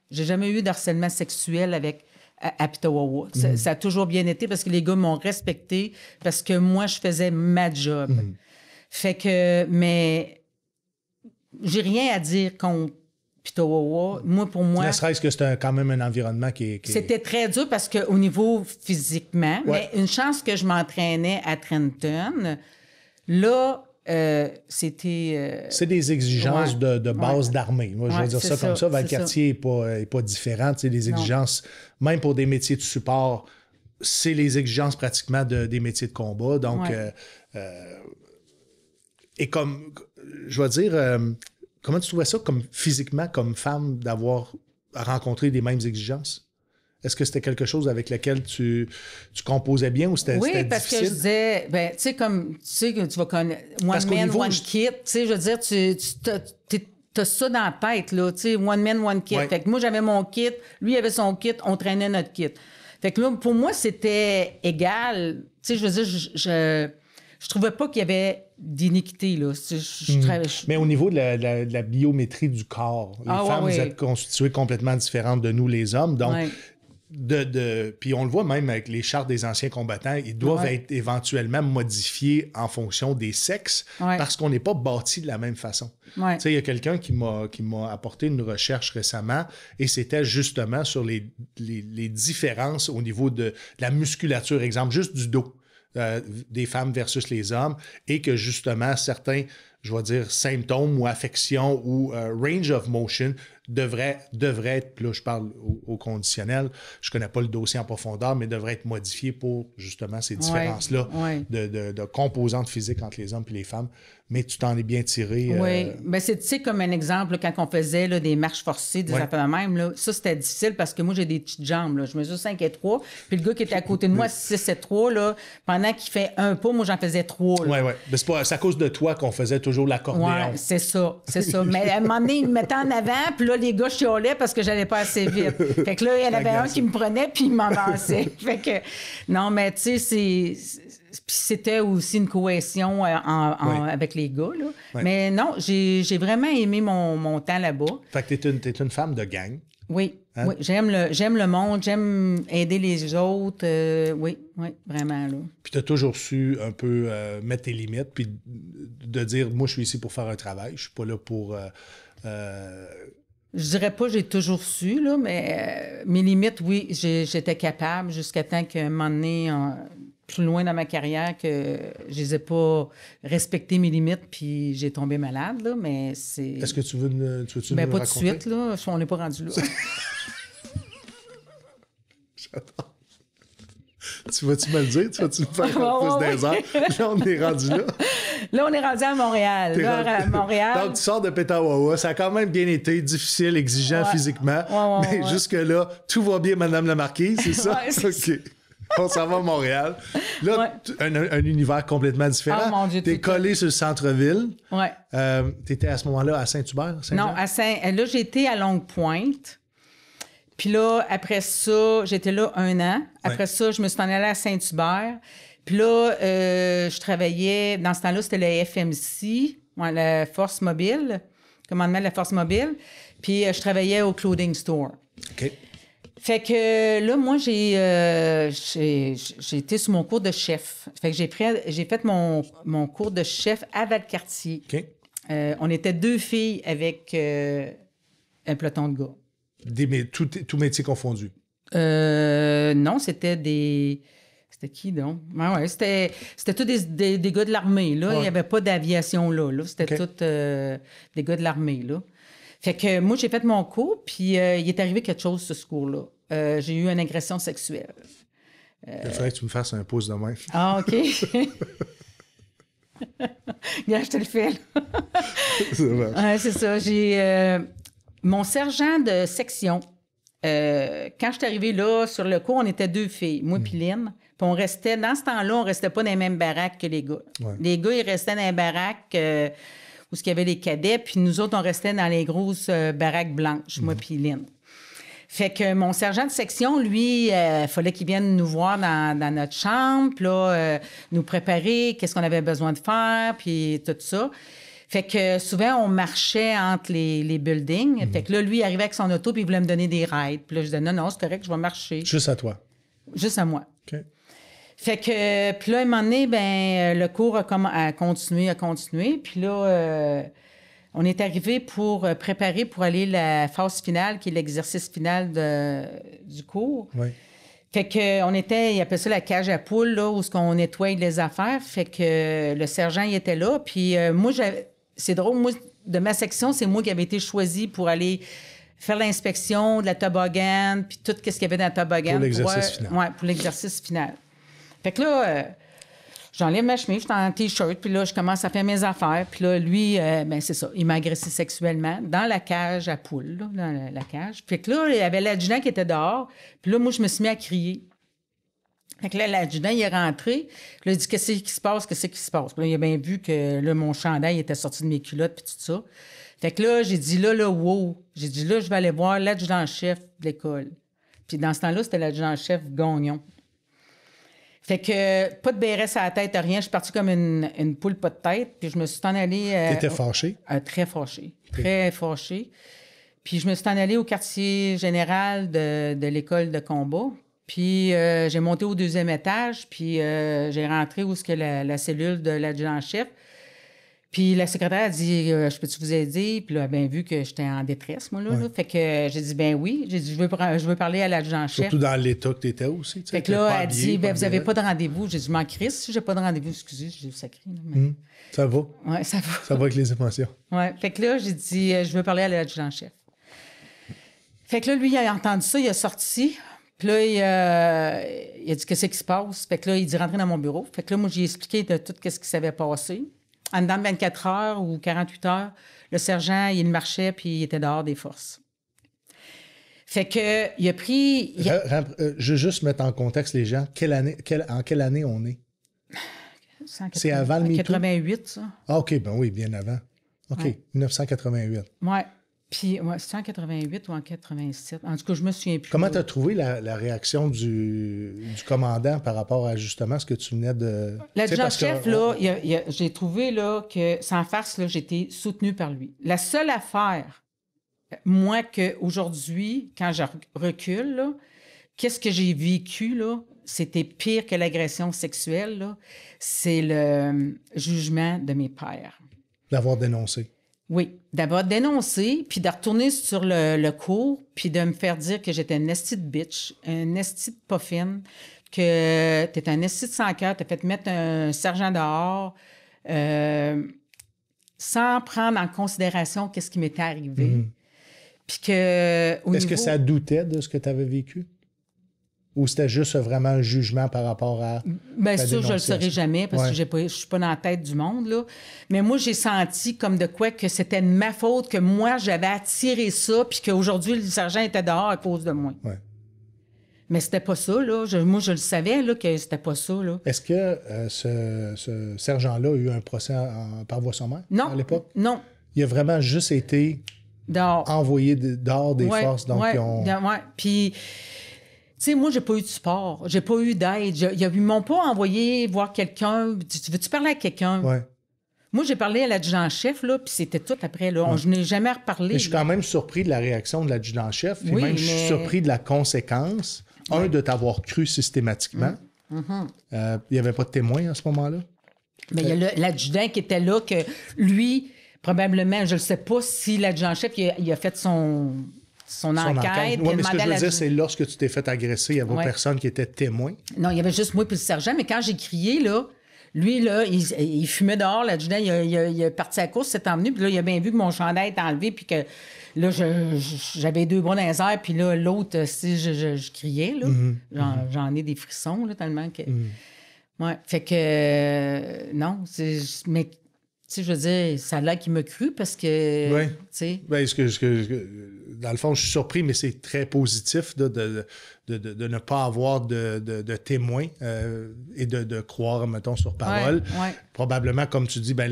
[SPEAKER 2] j'ai jamais eu d'harcèlement sexuel avec à mm-hmm. ça, a toujours bien été parce que les gars m'ont respecté parce que moi, je faisais ma job. Mm-hmm. Fait que, mais j'ai rien à dire contre Pitawawa. Mm-hmm. Moi, pour moi. Ne serait-ce
[SPEAKER 1] que c'était quand même un environnement qui. qui... C'était
[SPEAKER 2] très dur parce qu'au niveau physiquement, mais une chance que je m'entraînais à Trenton, là, euh, c'était.
[SPEAKER 1] Euh, c'est des exigences de, base d'armée. Moi, je vais dire ça, comme ça. Valcartier n'est pas, pas différent. C'est des exigences, même pour des métiers de support, c'est les exigences pratiquement de, des métiers de combat. Donc, euh, et comme, je vais dire, comment tu trouvais ça comme, physiquement, comme femme, d'avoir rencontré les mêmes exigences? Est-ce que c'était quelque chose avec lequel tu, tu composais bien ou c'était Oui, parce que je
[SPEAKER 2] disais, ben, tu sais, comme, tu sais, que tu vas connaître One Man, One Kit, tu sais, je veux dire, tu, tu t'as ça dans la tête, là, tu sais, One Man, One Kit. Fait que moi, j'avais mon kit, lui, il avait son kit, on traînait notre kit. Fait que là, pour moi, c'était égal. Tu sais, je veux dire, je, je, trouvais pas qu'il y avait d'iniquité. Là. Mhm. Je,
[SPEAKER 1] Mais au niveau de la, biométrie du corps, les ah, femmes, vous êtes constituées complètement différentes de nous, les hommes. Donc, de, puis on le voit même avec les chartes des anciens combattants, ils doivent être éventuellement modifiés en fonction des sexes parce qu'on n'est pas bâti de la même façon. Tu il y a quelqu'un qui m'a, qui m'a apporté une recherche récemment et c'était justement sur les, différences au niveau de, la musculature, exemple, juste du dos euh, des femmes versus les hommes et que justement certains, je vais dire, symptômes ou affections ou euh, range of motion devrait, devrait être, là je parle au, conditionnel, je ne connais pas le dossier en profondeur, mais devrait être modifié pour justement ces différences-là de, composantes physiques entre les hommes et les femmes mais tu t'en es bien tiré. Euh. Oui,
[SPEAKER 2] mais ben, c'est, comme un exemple, quand on faisait des marches forcées, des ouais. affaires même, là, ça, c'était difficile parce que moi, j'ai des petites jambes. Là. Je mesure 5 et 3, puis le gars qui était à côté de moi, 6 et 3, là, pendant qu'il fait un pas, moi, j'en faisais 3. Oui, oui.
[SPEAKER 1] Mais c'est, pas, à cause de toi qu'on faisait toujours la corde. Oui, c'est ça, c'est ça.
[SPEAKER 2] mais à un moment donné, il me mettait en avant, puis là, les gars chiolaient parce que j'allais pas assez vite. Fait que là, il y en avait un qui me prenait, puis il m'avançait. fait que, non, mais tu sais, c'est c'était aussi une cohésion euh, avec les gars. Là. Mais non, j'ai vraiment aimé mon, mon temps là-bas.
[SPEAKER 1] Fait que t'es une, es une femme de gang. Hein?
[SPEAKER 2] Oui, j'aime le, j'aime le monde, j'aime aider les autres. Euh, oui, oui, vraiment. Là.
[SPEAKER 1] Puis tu as toujours su un peu euh, mettre tes limites, puis de dire, moi, je suis ici pour faire un travail, je suis pas là pour...
[SPEAKER 2] je dirais pas j'ai toujours su, là, mais mes limites, oui, j'étais capable jusqu'à temps qu'à un moment donné, plus loin dans ma carrière que je n'ai pas respecté mes limites, puis j'ai tombé malade, là, mais c'est... Est-ce que
[SPEAKER 1] tu veux, me, tu veux -tu ben, pas tout de suite,
[SPEAKER 2] là. On n'est pas rendu là.
[SPEAKER 1] Tu vas-tu me le dire? Tu vas-tu me faire oh, plus d'exemple? Là, on est rendu là.
[SPEAKER 2] Là, on est rendu à Montréal. Là, à Montréal. Donc,
[SPEAKER 1] tu sors de Petawawa. Ça a quand même bien été difficile, exigeant physiquement. mais jusque-là, tout va bien, Madame la Marquise, c'est ça? OK. on s'en va à Montréal. Là, un, univers complètement différent. Oh, mon Dieu, t'es collé sur le centre-ville. Ouais. Euh, t'étais à ce moment-là à Saint-Hubert? non, à
[SPEAKER 2] Saint... Là, j'étais à Longue-Pointe. Puis là, après ça, j'étais là un an. Après ça, je me suis en allée à Saint-Hubert. Puis là, euh, je travaillais... Dans ce temps-là, c'était le FMC, la Force mobile, commandement de la Force mobile. Puis euh, je travaillais au clothing store. OK. Fait que là, moi, euh, j'ai, été sur mon cours de chef. Fait que j'ai, fait mon, cours de chef à Valcartier. Euh, on était deux filles avec euh, un peloton de gars.
[SPEAKER 1] Des, tout, métier confondu?
[SPEAKER 2] non, c'était des... C'était qui donc? Ah ouais, c'était, tous des, des, gars de l'armée. Là. Il n'y avait pas d'aviation là. C'était tous des gars de l'armée. Là. Fait que moi, j'ai fait mon cours, puis euh, il est arrivé quelque chose ce cours-là. Euh, j'ai eu une agression sexuelle. Il faudrait
[SPEAKER 1] que tu me fasses un pouce de main.
[SPEAKER 2] Ah, OK. Bien, je te le fais. c'est ça. J'ai euh, mon sergent de section. quand je suis arrivée là, sur le cours, on était deux filles, moi et puis hmm. Puis on restait, dans ce temps-là, on restait pas dans les mêmes baraques que les gars. Les gars, ils restaient dans les baraques où il y avait les cadets, puis nous autres, on restait dans les grosses euh, baraques blanches, moi mhm. puis Lynn. Fait que mon sergent de section, lui, il euh, fallait qu'il vienne nous voir dans, notre chambre, puis là, euh, nous préparer, qu'est-ce qu'on avait besoin de faire, puis tout ça. Fait que souvent, on marchait entre les, buildings. Mhm. Fait que là, lui, il arrivait avec son auto, puis il voulait me donner des rides. Puis là, je disais, non, non, c'est correct, je vais marcher. Juste à toi? Juste à moi. OK. Fait que, puis là, à un moment donné, ben, euh, le cours a, continué, a continué. Puis là, euh, on est arrivé pour euh, préparer pour aller à la phase finale, qui est l'exercice final du cours. Oui. Fait que on était, il peu ça la cage à poule là, où ce qu'on nettoie les affaires. Fait que le sergent, il était là. Puis moi, c'est drôle, moi, de ma section, c'est moi qui avais été choisi pour aller faire l'inspection de la toboggan, puis tout ce qu'il y avait dans la toboggan. Pour l'exercice final. Oui, pour l'exercice final. Fait que là, euh, j'enlève ma chemise, je suis en T-shirt, puis là, je commence à faire mes affaires. Puis là, lui, euh, ben, c'est ça, il m'a agressé sexuellement dans la cage à poule. là, dans la, cage. Fait que là, il y avait l'adjudant qui était dehors. Puis là, moi, je me suis mis à crier. Fait que là, l'adjudant, il est rentré. Puis là, il dit Qu'est-ce qui se passe Qu'est-ce qui se passe Puis là, il a bien vu que là, mon chandail était sorti de mes culottes, puis tout ça. Fait que là, j'ai dit Là, là, wow. J'ai dit Là, je vais aller voir l'adjudant-chef de l'école. Puis dans ce temps-là, c'était l'adjudant-chef Gagnon. Fait que pas de BRS à la tête, rien. Je suis partie comme une, poule pas de tête. Puis je me suis en allée. Euh, T'étais fâchée? Euh, très fâchée. Très fâchée. Puis je me suis en allée au quartier général de, l'école de combat. Puis euh, j'ai monté au deuxième étage. Puis euh, j'ai rentré où ce que la, la cellule de l'adjudant-chef. Puis la secrétaire a dit euh, Je peux-tu vous aider Puis là, a bien vu que j'étais en détresse, moi, là. Fait que euh, j'ai dit Ben oui. J'ai dit Je veux, je veux parler à l'adjudant-chef. Surtout dans
[SPEAKER 1] l'état que tu étais aussi. Fait que là, elle a dit ben, Vous n'avez pas de
[SPEAKER 2] rendez-vous. J'ai dit Je Christ, si j'ai pas de rendez-vous. Excusez, j'ai dit Sacré. Mais...
[SPEAKER 1] Hmm. Ça va. Oui, ça va. Ça va avec les émotions.
[SPEAKER 2] Oui. Fait que là, j'ai dit euh, Je veux parler à l'adjudant-chef. Fait que là, lui, il a entendu ça, il a sorti. Puis là, il, il a dit Qu'est-ce qui se passe Fait que là, il dit Rentrez dans mon bureau. Fait que là, moi, j'ai expliqué de tout ce qui s'avait passé en dedans 24 heures ou 48 heures, le sergent, il marchait puis il était dehors des
[SPEAKER 1] forces. Fait que, il a pris. Euh, je veux juste mettre en contexte les gens. Quelle année, en quelle année on est?
[SPEAKER 2] C'est avant le 88,
[SPEAKER 1] Ah, OK, ben oui, bien avant. OK, 1988.
[SPEAKER 2] Ouais. Puis, ouais, c'était en 88 ou en 87. En tout cas,
[SPEAKER 1] je me souviens plus. Comment tu as trouvé la, réaction du, commandant par rapport à justement ce que tu venais de. L'adjoint-chef, là,
[SPEAKER 2] j'ai trouvé là, que, sans farce, j'étais soutenue par lui. La seule affaire, moi, qu'aujourd'hui, quand je recule, qu'est-ce que j'ai vécu, là, c'était pire que l'agression sexuelle, c'est le hum, jugement de mes pères.
[SPEAKER 1] L'avoir dénoncé.
[SPEAKER 2] Oui, d'abord dénoncer, puis de retourner sur le, cours, puis de me faire dire que j'étais une estide de bitch, une esti de pas que t'étais un estide de sans cœur, t'as fait mettre un sergent dehors, euh, sans prendre en considération qu'est-ce qui m'était arrivé. Mm-hmm.
[SPEAKER 1] Puis que. Est-ce que ça doutait de ce que tu avais vécu? ou c'était juste vraiment un jugement par rapport à. Bien sûr, je ne le saurais jamais parce que
[SPEAKER 2] je suis pas dans la tête du monde. Là. Mais moi, j'ai senti comme de quoi que c'était de ma faute, que moi, j'avais attiré ça, puis qu'aujourd'hui, le sergent était dehors à cause de moi. Ouais. Mais c'était pas ça, là. moi, je le savais, là, que
[SPEAKER 1] c'était pas ça, là. Est-ce que euh, ce, sergent-là a eu un procès par voie sommaire non, à l'époque? Non. Il a vraiment juste été envoyé dehors des forces, donc ont...
[SPEAKER 2] Puis sais, moi, j'ai pas eu de support, j'ai pas eu d'aide. ils ne m'ont pas envoyé voir quelqu'un. Tu, veux-tu parler à quelqu'un? Ouais. Moi, j'ai parlé à l'adjudant-chef, là, puis c'était tout après. Là. Je n'ai jamais reparlé. Mais je suis quand
[SPEAKER 1] même surpris de la réaction de l'adjudant-chef, même je suis surpris de la conséquence, un, de t'avoir cru systématiquement. Il mm. n'y mm-hmm. euh, avait pas de témoin à ce moment-là.
[SPEAKER 2] Mais il y a l'adjudant qui était là, que lui, probablement, je ne sais pas si l'adjudant-chef, il, a fait son, son, enquête. Oui, mais ce que je veux dire,
[SPEAKER 1] c'est lorsque tu t'es fait agresser, il n'y avait personne qui était témoin.
[SPEAKER 2] Non, il y avait juste moi et le sergent, mais quand j'ai crié, là, lui, là, il, fumait dehors, là il, il, est parti à la course, s'est emmené, puis là, il a bien vu que mon chandail était enlevé, puis que là, j'avais deux bras dans airs, puis là, l'autre, si je, criais, là. Mhm. Mhm. J'en ai des frissons, là, tellement que... Mhm. fait que... Euh, non, mais je veux dire, ça là qui qu'il m'a parce que.
[SPEAKER 1] dans le fond, je suis surpris, mais c'est très positif de, de, ne pas avoir de, de, témoins euh, et de, croire, mettons, sur parole. Probablement, comme tu dis, ben,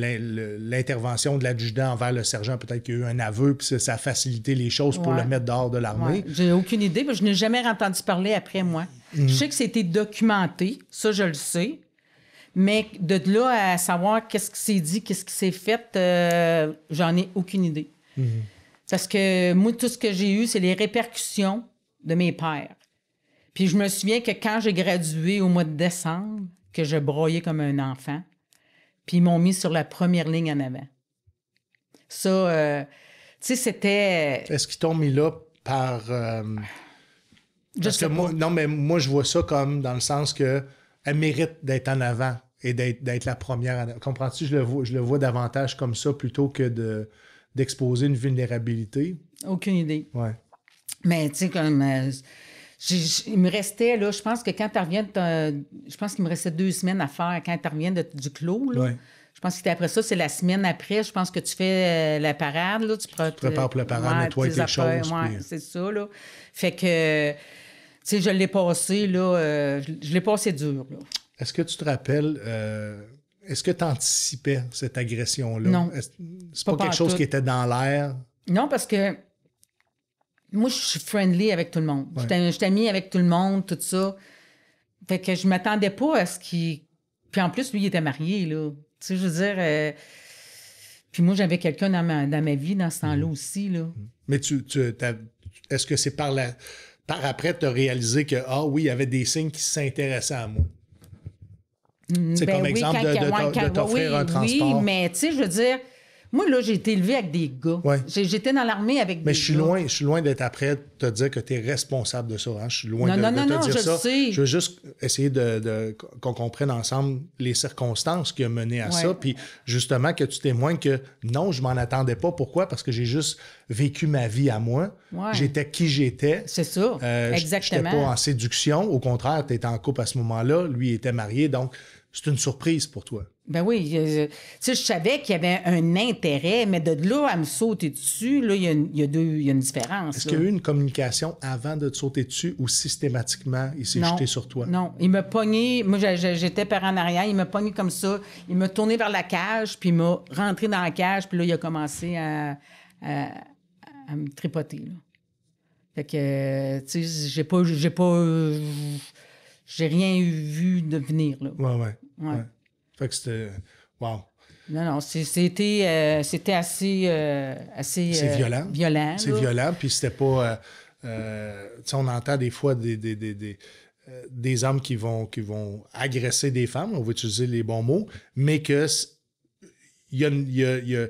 [SPEAKER 1] l'intervention de l'adjudant envers le sergent, peut-être qu'il y a eu un aveu, puis ça, a facilité les choses pour le mettre dehors de l'armée.
[SPEAKER 2] J'ai aucune idée, mais je n'ai jamais entendu parler après moi. Mhm. Je sais que c'était documenté, ça, je le sais. Mais de là à savoir qu'est-ce qui s'est dit, qu'est-ce qui s'est fait, euh, j'en ai aucune idée. Mhm. Parce que moi, tout ce que j'ai eu, c'est les répercussions de mes pères. Puis je me souviens que quand j'ai gradué au mois de décembre, que je broyais comme un enfant, puis ils m'ont mis sur la première ligne en avant.
[SPEAKER 1] Ça, euh, tu sais, c'était. Euh, Est-ce qu'ils t'ont mis là par. que non, mais moi, je vois ça comme dans le sens que elle mérite d'être en avant et d'être la première. Comprends-tu? Je le, vois, je le vois davantage comme ça plutôt que d'exposer une vulnérabilité.
[SPEAKER 2] Aucune idée. Ouais. Mais tu sais, comme. Euh, il me restait, là, je pense que quand tu reviens, je pense qu'il me restait deux semaines à faire quand tu reviens du clos. Je pense que après ça, c'est la semaine après. Je pense que tu fais euh, la parade. Là, tu, prépares pour la parade, ouais, euh. c'est ça. Là. Fait que sais, je l'ai passé, là, euh,
[SPEAKER 1] je l'ai passé dur. Est-ce que tu te rappelles, euh, est-ce que tu anticipais cette agression-là? Non. C'est pas, quelque chose qui était dans l'air?
[SPEAKER 2] Non, parce que moi, je suis friendly avec tout le monde. Je suis avec tout le monde, tout ça. Fait que je m'attendais pas à ce qu'il. Puis en plus, lui, il était marié, là. Tu sais, je veux dire. Euh, puis moi, j'avais quelqu'un dans ma, vie dans ce temps-là mhm. aussi, là. Mhm.
[SPEAKER 1] Mais tu. tu Est-ce que c'est par la par après, tu as réalisé que, ah oui, il y avait des signes qui s'intéressaient à moi. C'est mm, comme ben exemple de, t'offrir un transport. mais
[SPEAKER 2] tu sais, je veux dire, moi, là, j'ai été élevé avec des gars. J'étais dans l'armée avec mais des je suis gars.
[SPEAKER 1] Mais je suis loin d'être après te dire que tu es responsable de ça. Hein. Je suis loin de, non, de, ça. non, non, non, je Sais. Je veux juste essayer de, qu'on comprenne ensemble les circonstances qui ont mené à ça. Puis justement, que tu témoignes que non, je m'en attendais pas. Pourquoi? Parce que j'ai juste vécu ma vie à moi. J'étais qui j'étais. C'est ça. Euh, Exactement. Je n'étais pas en séduction. Au contraire, tu étais en couple à ce moment-là. Lui était marié. Donc, c'est une surprise pour toi. Ben oui, je, euh, sais, je savais qu'il y avait un intérêt, mais de là à me sauter dessus, là, il y a une, deux, il y a une différence. Est-ce qu'il y a eu une communication avant de te sauter dessus ou systématiquement il s'est jeté sur toi?
[SPEAKER 2] Non, il m'a pogné, moi j'étais par en arrière, il m'a pogné comme ça, il m'a tourné vers la cage, puis il m'a rentré dans la cage, puis là il a commencé à, me tripoter. Fait que, tu sais, j'ai pas, j'ai pas, j'ai
[SPEAKER 1] rien vu de venir, là. Ouais, ouais. Ouais. Fait que c'était. Wow.
[SPEAKER 2] Non, non, euh, c'était, assez. Euh, assez c'est euh, violent. violent c'est violent,
[SPEAKER 1] puis c'était pas. tu sais, on entend des fois des, des, hommes qui vont, qui vont agresser des femmes, on va utiliser les bons mots, mais que il y a, y a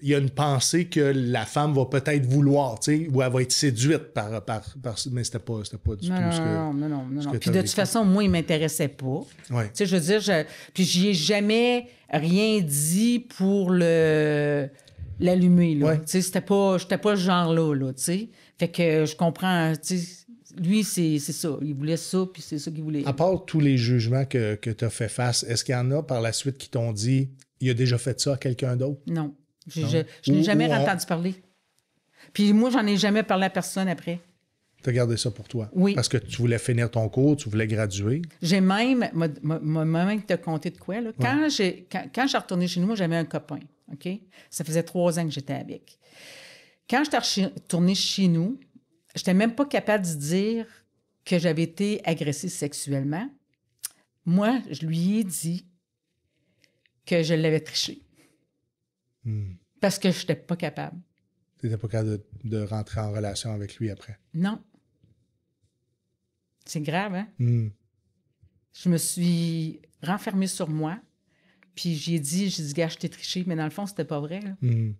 [SPEAKER 1] il y a une pensée que la femme va peut-être vouloir, tu sais, ou elle va être séduite par. par, mais c'était pas, pas du tout non, ce que. Non,
[SPEAKER 2] non, non, non. Puis de toute façon, moi, il m'intéressait pas. Tu sais, je veux dire, je, puis j'y ai jamais rien dit pour le l'allumer, là. Tu sais, c'était pas, j'étais pas ce genre-là, là, tu sais. Fait que je comprends, tu sais lui, c'est ça. Il voulait ça, puis c'est ça qu'il voulait.
[SPEAKER 1] À part tous les jugements que, que tu as fait face, est-ce qu'il y en a par la suite qui t'ont dit il a déjà fait ça à quelqu'un d'autre?
[SPEAKER 2] Non. Je, n'ai jamais entendu parler. Puis moi, j'en ai jamais parlé à personne après.
[SPEAKER 1] Tu as gardé ça pour toi? Oui. Parce que tu voulais finir ton cours, tu voulais graduer.
[SPEAKER 2] J'ai même, moi-même, te compté de quoi, là. Quand, je j'ai, quand, j'ai retourné chez nous, moi, j'avais un copain, OK? Ça faisait trois ans que j'étais avec. Quand je suis retournée chez nous, je n'étais même pas capable de dire que j'avais été agressée sexuellement. Moi, je lui ai dit que je l'avais triché. Hmm. Parce que je n'étais pas capable.
[SPEAKER 1] Tu n'étais pas capable de, rentrer en relation avec lui après?
[SPEAKER 2] Non. C'est grave, hein? Hmm. Je me suis renfermée sur moi, puis j'ai dit, j'ai dit, gars, je t'ai triché, mais dans le fond, c'était pas vrai.
[SPEAKER 1] Hmm.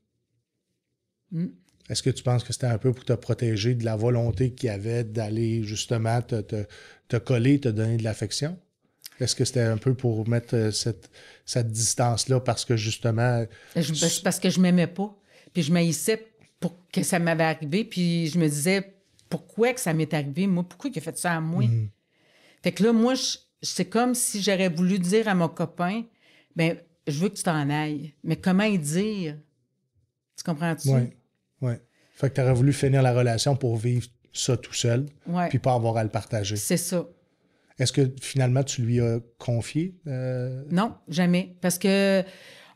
[SPEAKER 1] Est-ce que tu penses que c'était un peu pour te protéger de la volonté qu'il y avait d'aller justement te coller, te donner de l'affection? Est-ce que c'était un peu pour mettre euh, cette, cette distance-là parce que justement. parce
[SPEAKER 2] que je m'aimais pas. Puis je m'haïssais pour que ça m'avait arrivé. Puis je me disais pourquoi que ça m'est arrivé, moi, pourquoi il a fait ça à moi? Mm-hmm. Fait que là, moi, c'est comme si j'aurais voulu dire à mon copain, ben je veux que tu t'en ailles. Mais comment y dire? Tu comprends-tu? Oui.
[SPEAKER 1] Ouais. Fait que tu aurais voulu finir la relation pour vivre ça tout seul, puis pas avoir à le partager. C'est ça. Est-ce que finalement tu lui as confié? Euh,
[SPEAKER 2] non, jamais. Parce que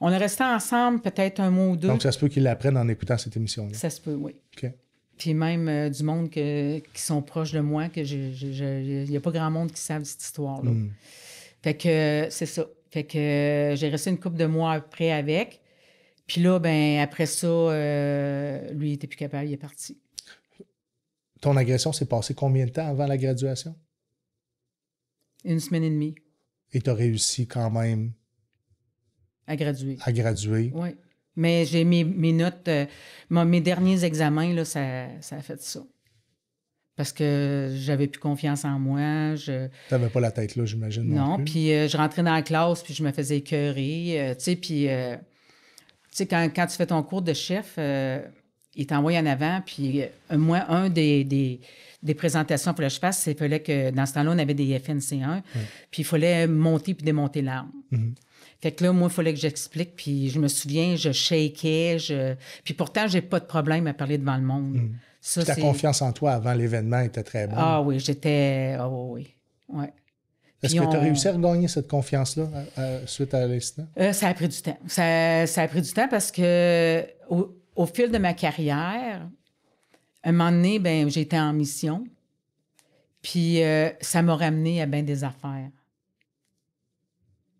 [SPEAKER 2] on est resté ensemble peut-être un mois ou deux. Donc ça se peut
[SPEAKER 1] qu'il l'apprenne en écoutant cette émission-là. Ça se peut, oui. OK.
[SPEAKER 2] Puis même euh, du monde qui sont proches de moi, que il n'y a pas grand monde qui savent cette histoire-là. Hmm. Fait que c'est ça. Fait que j'ai resté une couple de mois après avec. Puis là, ben après ça, euh, lui, était plus capable, il est parti.
[SPEAKER 1] Ton agression s'est passée combien de temps avant la graduation?
[SPEAKER 2] Une semaine et demie.
[SPEAKER 1] Et tu as réussi quand même.
[SPEAKER 2] À graduer. À graduer. Oui. Mais j'ai mes, mes notes, euh, mes derniers examens, là, ça,
[SPEAKER 1] a fait ça. Parce
[SPEAKER 2] que j'avais plus confiance en moi. Je...
[SPEAKER 1] T'avais pas la tête là, j'imagine. Non,
[SPEAKER 2] puis euh, je rentrais dans la classe, puis je me faisais écœurer. Euh, tu sais, puis, tu quand, tu fais ton cours de chef, il t'envoie en avant. Puis euh, moi, un des, des, présentations que je fasse, c'est qu'il fallait que dans ce temps-là, on avait des FNC1, puis il fallait monter puis démonter l'arme. Mm-hmm. Fait que là, moi, il fallait que j'explique, puis je me souviens, je shakeais, je... puis pourtant, j'ai pas de problème à parler devant le monde. Mm-hmm. ta confiance
[SPEAKER 1] en toi avant l'événement était très bonne. Ah
[SPEAKER 2] oui, j'étais... Ah oh, oui,
[SPEAKER 1] Est-ce que tu as réussi à regagner cette confiance-là euh, euh, suite à l'incident?
[SPEAKER 2] ça a pris du temps. Ça, a pris du temps parce que au fil de ma carrière, un moment donné, ben, j'étais en mission. Puis euh, ça m'a ramené à bien des affaires.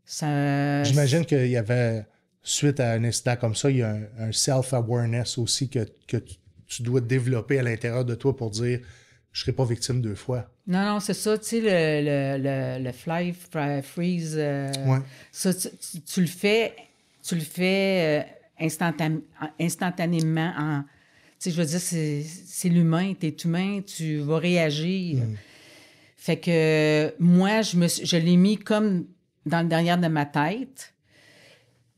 [SPEAKER 1] Ça... J'imagine qu'il y avait, suite à un incident comme ça, il y a un, self-awareness aussi que, que tu, dois développer à l'intérieur de toi pour dire je ne serai pas victime deux fois.
[SPEAKER 2] Non, non, c'est ça, tu sais, le, le, le, fly, freeze. Euh, ouais. Ça, tu, le fais, tu le fais. Euh, instantanément. En... Tu sais, je veux dire, c'est l'humain, tu es humain, tu vas réagir. Mm. Fait que moi, je, l'ai mis comme dans le derrière de ma tête.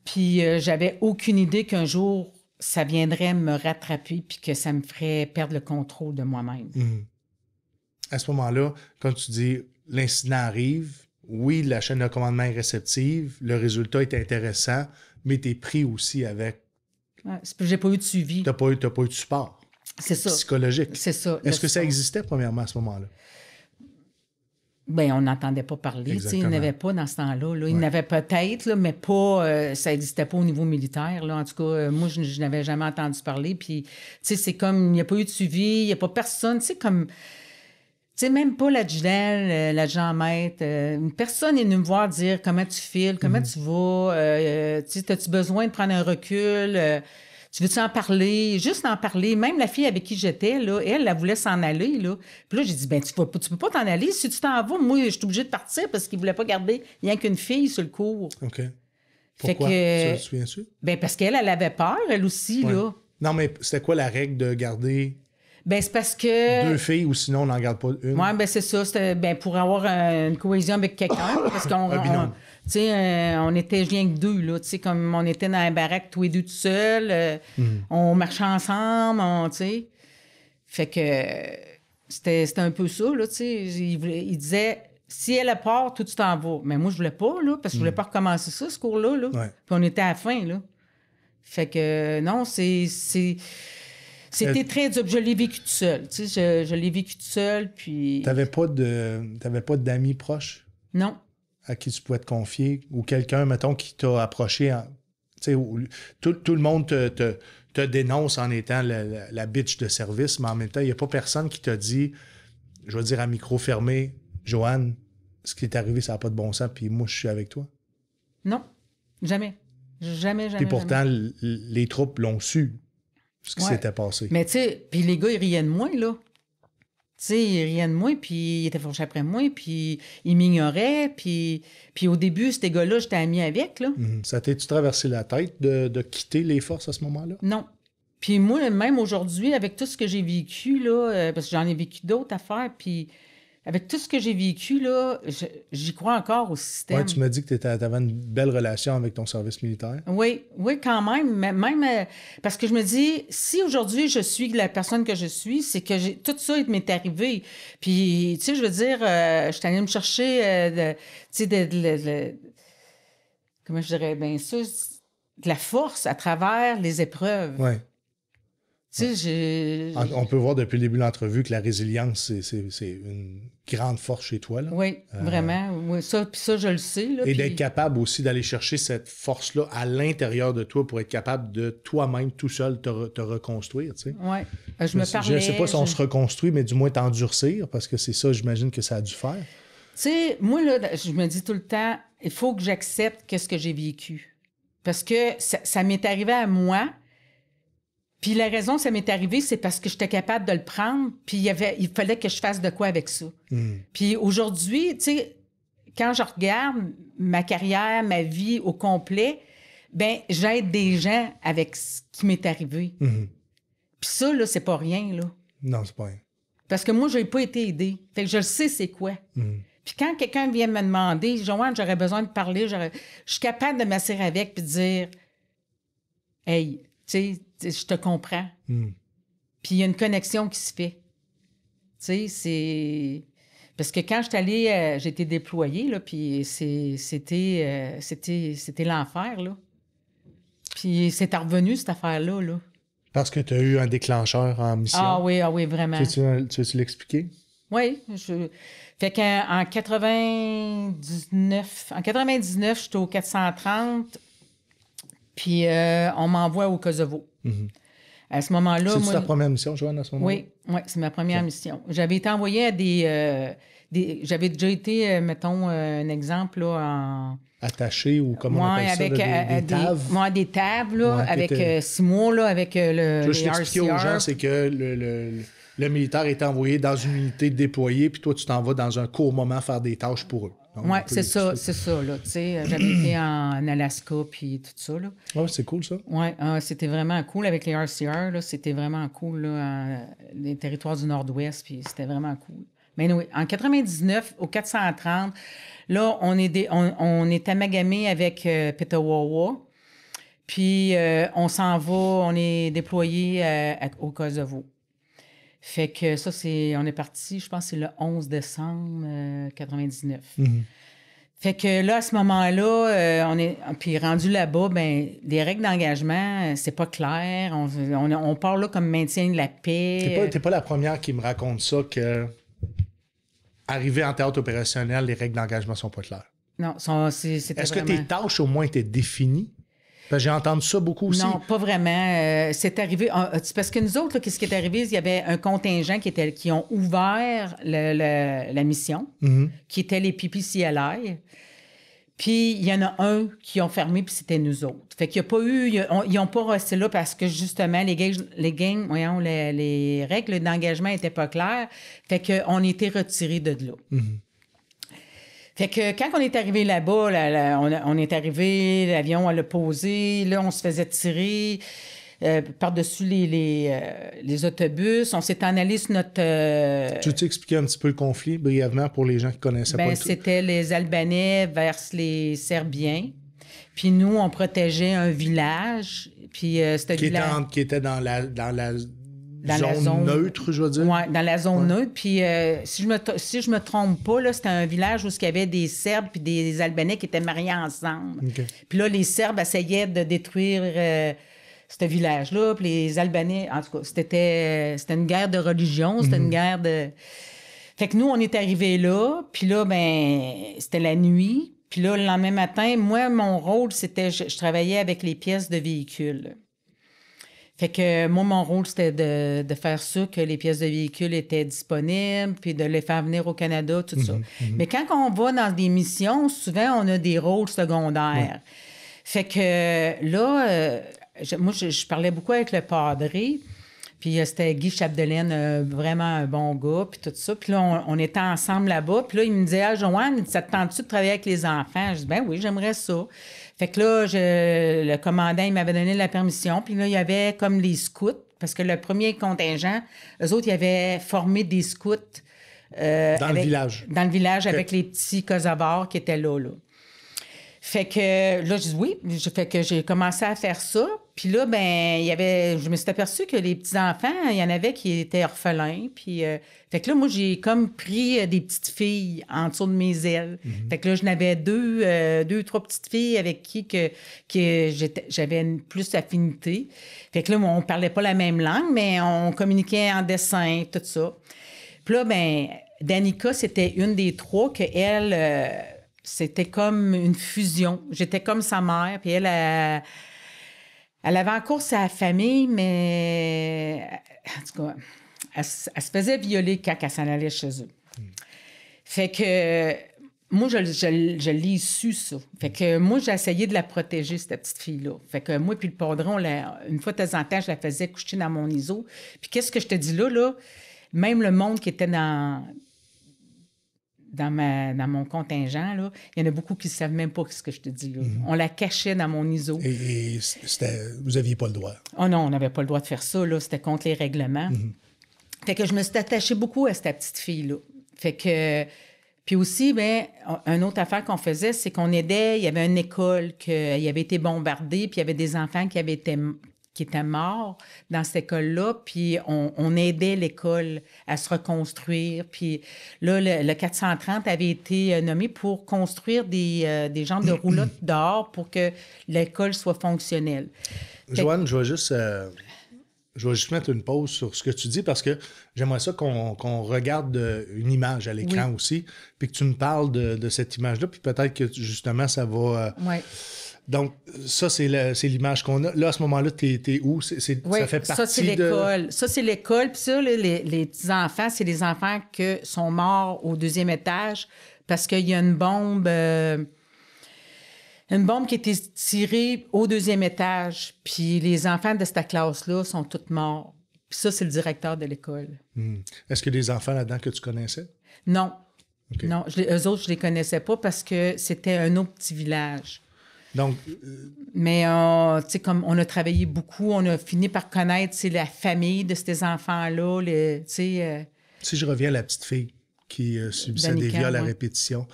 [SPEAKER 2] Puis euh, j'avais aucune idée qu'un jour, ça viendrait me rattraper puis que ça me ferait perdre le
[SPEAKER 1] contrôle de moi-même. Mm. À ce moment-là, quand tu dis l'incident arrive, oui, la chaîne de commandement est réceptive, le résultat est intéressant, mais tu es pris aussi avec. Ouais, J'ai pas eu de suivi. Tu n'as pas, eu, pas eu de support. Psychologique. C'est ça. Est-ce que ça existait, premièrement, à ce moment-là?
[SPEAKER 2] Bien, on n'entendait pas parler. Il n'avait pas dans ce temps-là. Il n'avait peut-être, mais pas. Euh, ça n'existait pas au niveau militaire. Là. En tout cas, euh, moi, je, n'avais jamais entendu parler. Puis, tu sais, c'est comme, il n'y a pas eu de suivi, il n'y a pas personne. Tu sais, comme. Tu sais, même pas la la l'agent maître, euh, une personne est venue me voir dire comment tu files, comment mhm. tu vas, euh, euh, tu as-tu besoin de prendre un recul, tu veux-tu en parler, juste en parler. Même la fille avec qui j'étais, là, elle, elle voulait s'en aller, là. Puis là, j'ai dit, ben tu, vas, peux pas t'en aller, si tu t'en vas, moi, je suis obligée de partir parce qu'il voulait pas garder rien qu'une fille sur le cours.
[SPEAKER 1] OK. Pourquoi? Fait que,
[SPEAKER 2] ben, parce qu'elle, elle avait peur, elle aussi, là.
[SPEAKER 1] Non, mais c'était quoi la règle de garder
[SPEAKER 2] ben, c'est parce que. Deux
[SPEAKER 1] filles ou sinon, on n'en garde pas une. Oui, ben,
[SPEAKER 2] c'est ça. Ben, pour avoir une cohésion avec quelqu'un. parce qu'on. Tu sais, euh, on était rien que deux, là. Tu sais, comme on était dans la baraque tous les deux tout seuls. Euh, mm-hmm. On marchait ensemble, on, tu sais. Fait que c'était, un peu ça, là, tu sais. Il, disait, si elle a peur, tout tu t'en vas. Mais moi, je voulais pas, là, parce que je voulais mm. pas recommencer ça, ce cours-là, là. Puis on était à la fin, là. Fait que, non, c'est... C'était euh, très dur. Je l'ai vécu tout seul. Tu sais, je, l'ai vécu tout seul,
[SPEAKER 1] puis... T'avais pas de... pas d'amis proches? Non. À qui tu pouvais te confier? Ou quelqu'un, mettons, qui t'a approché... tout, le monde te, dénonce en étant la, bitch de service, mais en même temps, il n'y a pas personne qui t'a dit, je veux dire à micro fermé, Joanne, ce qui est arrivé, ça n'a pas de bon sens, puis moi, je suis avec toi.
[SPEAKER 2] Non, jamais. Jamais, jamais. Et pourtant,
[SPEAKER 1] les troupes l'ont su ce qui s'était passé. Mais
[SPEAKER 2] tu sais, puis les gars, ils riaient de moi, là. Tu sais, ils riaient de moi, puis ils étaient fourchés après moi, puis ils m'ignoraient, puis, puis au début, ces gars-là, j'étais ami avec, là.
[SPEAKER 1] Mhm. Ça t'a-tu traversé la tête de, quitter les forces à ce moment-là?
[SPEAKER 2] Non. Puis moi, même aujourd'hui, avec tout ce que j'ai vécu, là, euh, parce que j'en ai vécu d'autres affaires, puis avec tout ce que j'ai vécu, là, j'y crois encore au système. Ouais, tu m'as
[SPEAKER 1] dit que tu avais une belle relation avec ton service militaire.
[SPEAKER 2] Oui, oui, quand même. Même euh, parce que je me dis, si aujourd'hui je suis la personne que je suis, c'est que tout ça m'est arrivé. Puis, tu sais, je veux dire, euh, je suis allée me chercher, euh, tu sais, de, comment je dirais bien ça, de la force à travers les épreuves. oui. On
[SPEAKER 1] peut voir depuis le début de l'entrevue que la résilience, c'est une grande force chez toi. Oui, euh, vraiment.
[SPEAKER 2] ça, puis ça, je le sais. et d'être
[SPEAKER 1] capable aussi d'aller chercher cette force-là à l'intérieur de toi pour être capable de toi-même, tout seul, te, reconstruire. Oui.
[SPEAKER 2] Euh, je, me parlais, Je ne sais pas si on se
[SPEAKER 1] reconstruit, mais du moins t'endurcir, parce que c'est ça, j'imagine que ça a dû faire. Tu
[SPEAKER 2] sais, moi, là, je me dis tout le temps, il faut que j'accepte quest ce que j'ai vécu. Parce que ça m'est arrivé à moi, puis la raison ça m'est arrivé, c'est parce que j'étais capable de le prendre, puis il, y avait, il fallait que je fasse de quoi avec ça. Hmm. Puis aujourd'hui, tu sais, quand je regarde ma carrière, ma vie au complet, ben j'aide des gens avec ce qui m'est arrivé. Hmm. Puis ça, là, c'est pas rien, là. Non, c'est pas rien. Parce que moi, j'ai pas été aidée. Fait que je sais c'est quoi. Hmm. Puis quand quelqu'un vient me demander, Joanne, j'aurais besoin de parler, je suis capable de m'asseoir avec puis de dire, hey, tu sais, je te comprends. Hmm. Puis il y a une connexion qui se fait. Tu sais, c'est. Parce que quand j'étais allée, euh, j'étais déployée, là, puis euh, c'était, l'enfer, là. Puis c'est revenu, cette affaire-là,
[SPEAKER 1] Parce que tu as eu un déclencheur en mission. Ah
[SPEAKER 2] oui, ah oui, vraiment. Tu
[SPEAKER 1] veux-tu l'expliquer?
[SPEAKER 2] Oui, je... Fait qu'en en 99, en 99, j'étais au 430 puis euh, on m'envoie au Kosovo. Mm-hmm. À ce moment-là. C'est ta
[SPEAKER 1] première mission, Joanne, à ce moment-là?
[SPEAKER 2] Oui, c'est ma première mission. J'avais été envoyé à euh, des. J'avais déjà été, euh, mettons, un exemple, là, en.
[SPEAKER 1] Attaché ou comment on appelle ça, des, des, taves.
[SPEAKER 2] des là, avec six mois, là, avec le. Je expliquer aux gens, c'est
[SPEAKER 1] que le... le militaire est envoyé dans une unité déployée, puis toi, tu t'en vas dans un court moment faire des tâches pour eux. Oui, c'est ça,
[SPEAKER 2] c'est ça. Là, euh, j'avais été en Alaska puis tout ça. Là. Ah c'est cool ça. Oui, ah, c'était vraiment cool avec les RCR. c'était vraiment cool, les territoires du Nord-Ouest, puis c'était vraiment cool. Mais oui, en 99 au 430, là, on est, des, on, est avec euh, Petawawa. Puis euh, on s'en va, on est déployé au Kosovo. Fait que ça, c'est, on est parti, je pense, c'est le 11 décembre 1999. Euh, mhm. Fait que là, à ce moment-là, euh, on est puis rendu là-bas, ben les règles d'engagement, euh, c'est pas clair. On, on, parle là comme maintien de la paix. T'es pas, pas la
[SPEAKER 1] première qui me raconte ça que arrivé en théâtre opérationnel, les règles d'engagement sont pas claires. Non, c'est Est-ce que tes tâches au moins étaient définies? Ben, j'ai entendu ça beaucoup aussi. Non,
[SPEAKER 2] pas vraiment. Euh, c'est arrivé. parce que nous autres, quest ce qui est arrivé, il y avait un contingent qui, était, qui ont ouvert la mission, mhm. qui étaient les PPCLI. Puis il y en a un qui ont fermé, puis c'était nous autres. Fait qu'il n'y a pas eu, ils n'ont pas resté là parce que justement, les, les, les, règles d'engagement n'étaient pas claires. Fait qu'on était retirés de là. Mhm. Fait que quand on est arrivé là-bas, on, est arrivé, l'avion à le posé. là, on se faisait tirer. Euh, par-dessus les, euh, les, autobus. On s'est analysé notre. Euh, tu
[SPEAKER 1] un petit peu le conflit brièvement pour les gens qui connaissaient ben, pas le
[SPEAKER 2] C'était les Albanais versus les Serbiens. Puis nous, on protégeait un village. Puis, c'était village... qui
[SPEAKER 1] était dans la dans la zone neutre, je
[SPEAKER 2] veux dire. Oui, dans la zone neutre. Puis euh, si je me si je me trompe pas, là, c'était un village où il y avait des Serbes puis des Albanais qui étaient mariés ensemble. Puis là, les Serbes essayaient de détruire euh, ce village-là. Puis les Albanais, en tout cas, c'était euh, c'était une guerre de religion, c'était une mhm. guerre de. Fait que nous, on est arrivés là, puis là, ben, c'était la nuit. Puis là, le lendemain matin, moi, mon rôle, c'était, je, je travaillais avec les pièces de véhicules. Fait que moi, mon rôle, c'était de, faire sûr que les pièces de véhicules étaient disponibles, puis de les faire venir au Canada, tout ça. Mhm, mhm. Mais quand on va dans des missions, souvent, on a des rôles secondaires. Fait que là, euh, moi, je, parlais beaucoup avec le padré, puis euh, c'était Guy Chapdelaine, euh, vraiment un bon gars, puis tout ça. Puis là, on, était ensemble là-bas. Puis là, il me disait, ah, Joanne, ça te tente-tu de travailler avec les enfants? Je dis, ben oui, j'aimerais ça. Fait que là, le commandant, il m'avait donné la permission. Puis là, il y avait comme les scouts, parce que le premier contingent, eux autres, ils avaient formé des scouts. Euh, dans le village. Dans le village, avec les petits cosa-bars qui étaient là, là. Fait que là, je dis oui. Fait que j'ai commencé à faire ça. Puis là, ben, il y avait, je me suis aperçue que les petits-enfants, il y en avait qui étaient orphelins. Puis, euh, fait que là, moi, j'ai comme pris euh, des petites filles en dessous de mes ailes. Mhm. Fait que là, je n'avais deux, euh, deux, trois petites filles avec qui que, que j'avais plus d'affinité. Fait que là, on parlait pas la même langue, mais on communiquait en dessin, tout ça. Puis là, ben, Danica, c'était une des trois que elle, c'était comme une fusion. J'étais comme sa mère, puis elle, elle, avait encore sa famille, mais en tout cas, elle, se faisait violer quand elle s'en allait chez eux. Fait que moi, je, l'ai su, ça. Fait que moi, j'ai essayé de la protéger, cette petite fille-là. Fait que moi, puis le padron, une fois de temps en temps, je la faisais coucher dans mon ISO. Puis qu'est-ce que je te dis là, là? Même le monde qui était dans, dans, ma, dans mon contingent, là, il y en a beaucoup qui ne savent même pas ce que je te dis. Mhm. On la cachait dans mon ISO. Et,
[SPEAKER 1] vous n'aviez pas le droit?
[SPEAKER 2] Oh non, on n'avait pas le droit de faire ça. C'était contre les règlements. Mhm. Fait que je me suis attachée beaucoup à cette petite fille Fait que... Puis aussi, ben, une autre affaire qu'on faisait, c'est qu'on aidait. Il y avait une école qui avait été bombardée, puis il y avait des enfants qui avaient été qui était mort dans cette école-là, puis on, aidait l'école à se reconstruire. Puis là, le, 430 avait été euh, nommé pour construire des, euh, des de roulotte d'or pour que l'école soit fonctionnelle.
[SPEAKER 1] Joanne, je vais juste... Euh, je juste mettre une pause sur ce que tu dis parce que j'aimerais ça qu'on regarde euh, une image à l'écran aussi, puis que tu me parles de, de cette image-là, puis peut-être que justement ça va... Donc, ça, c'est l'image qu'on a. Là, à ce moment-là, t'es es où? ça fait partie c'est l'école.
[SPEAKER 2] Ça, c'est l'école. Puis ça, les, les petits-enfants, c'est les enfants qui sont morts au deuxième étage parce qu'il y a une bombe... Euh, une bombe qui a été tirée au deuxième étage. Puis les enfants de cette classe-là sont tous morts. Puis ça, c'est le directeur de l'école.
[SPEAKER 1] Hmm. Est-ce que y a des enfants là-dedans que tu connaissais?
[SPEAKER 2] Non. Non, je, eux autres, je les connaissais pas parce que c'était un autre petit village. Donc. Mais, euh, tu sais, comme on a travaillé beaucoup, on a fini par connaître, la famille de ces enfants-là, tu sais. Euh,
[SPEAKER 1] si je reviens à la petite fille qui euh, subissait des viols à répétition,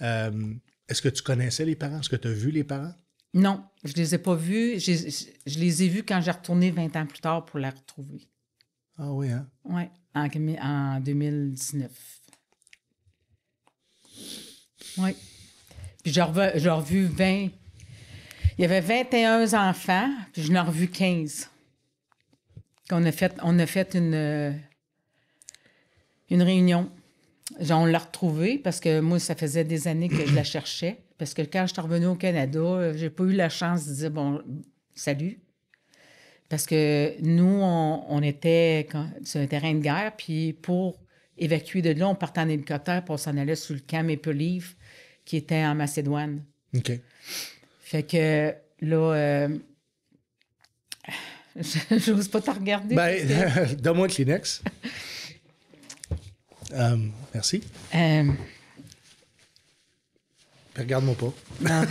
[SPEAKER 1] est-ce que tu connaissais les parents? Est-ce que tu as vu les parents?
[SPEAKER 2] Non, je les ai pas vus. Je, les ai vus quand j'ai retourné 20 ans plus tard pour la retrouver. Ah oui, hein? Oui, en, 2019. Oui. Puis j'ai revu, revu 20, il y avait 21 enfants, puis je ai revu 15. On a fait, on a fait une, euh, une réunion. On l'a retrouvée parce que moi, ça faisait des années que je la cherchais. Parce que quand je suis revenue au Canada, euh, j'ai pas eu la chance de dire bon, salut. Parce que nous, on, était sur un terrain de guerre, puis pour évacuer de là, on partait en hélicoptère, pour on s'en allait sur le camp Maple Leaf, qui était en Macédoine. OK. Fait que là, euh, je n'ose pas te regarder. Ben,
[SPEAKER 1] donne-moi le Kleenex. Euh, merci. Euh. Ben, regarde-moi pas.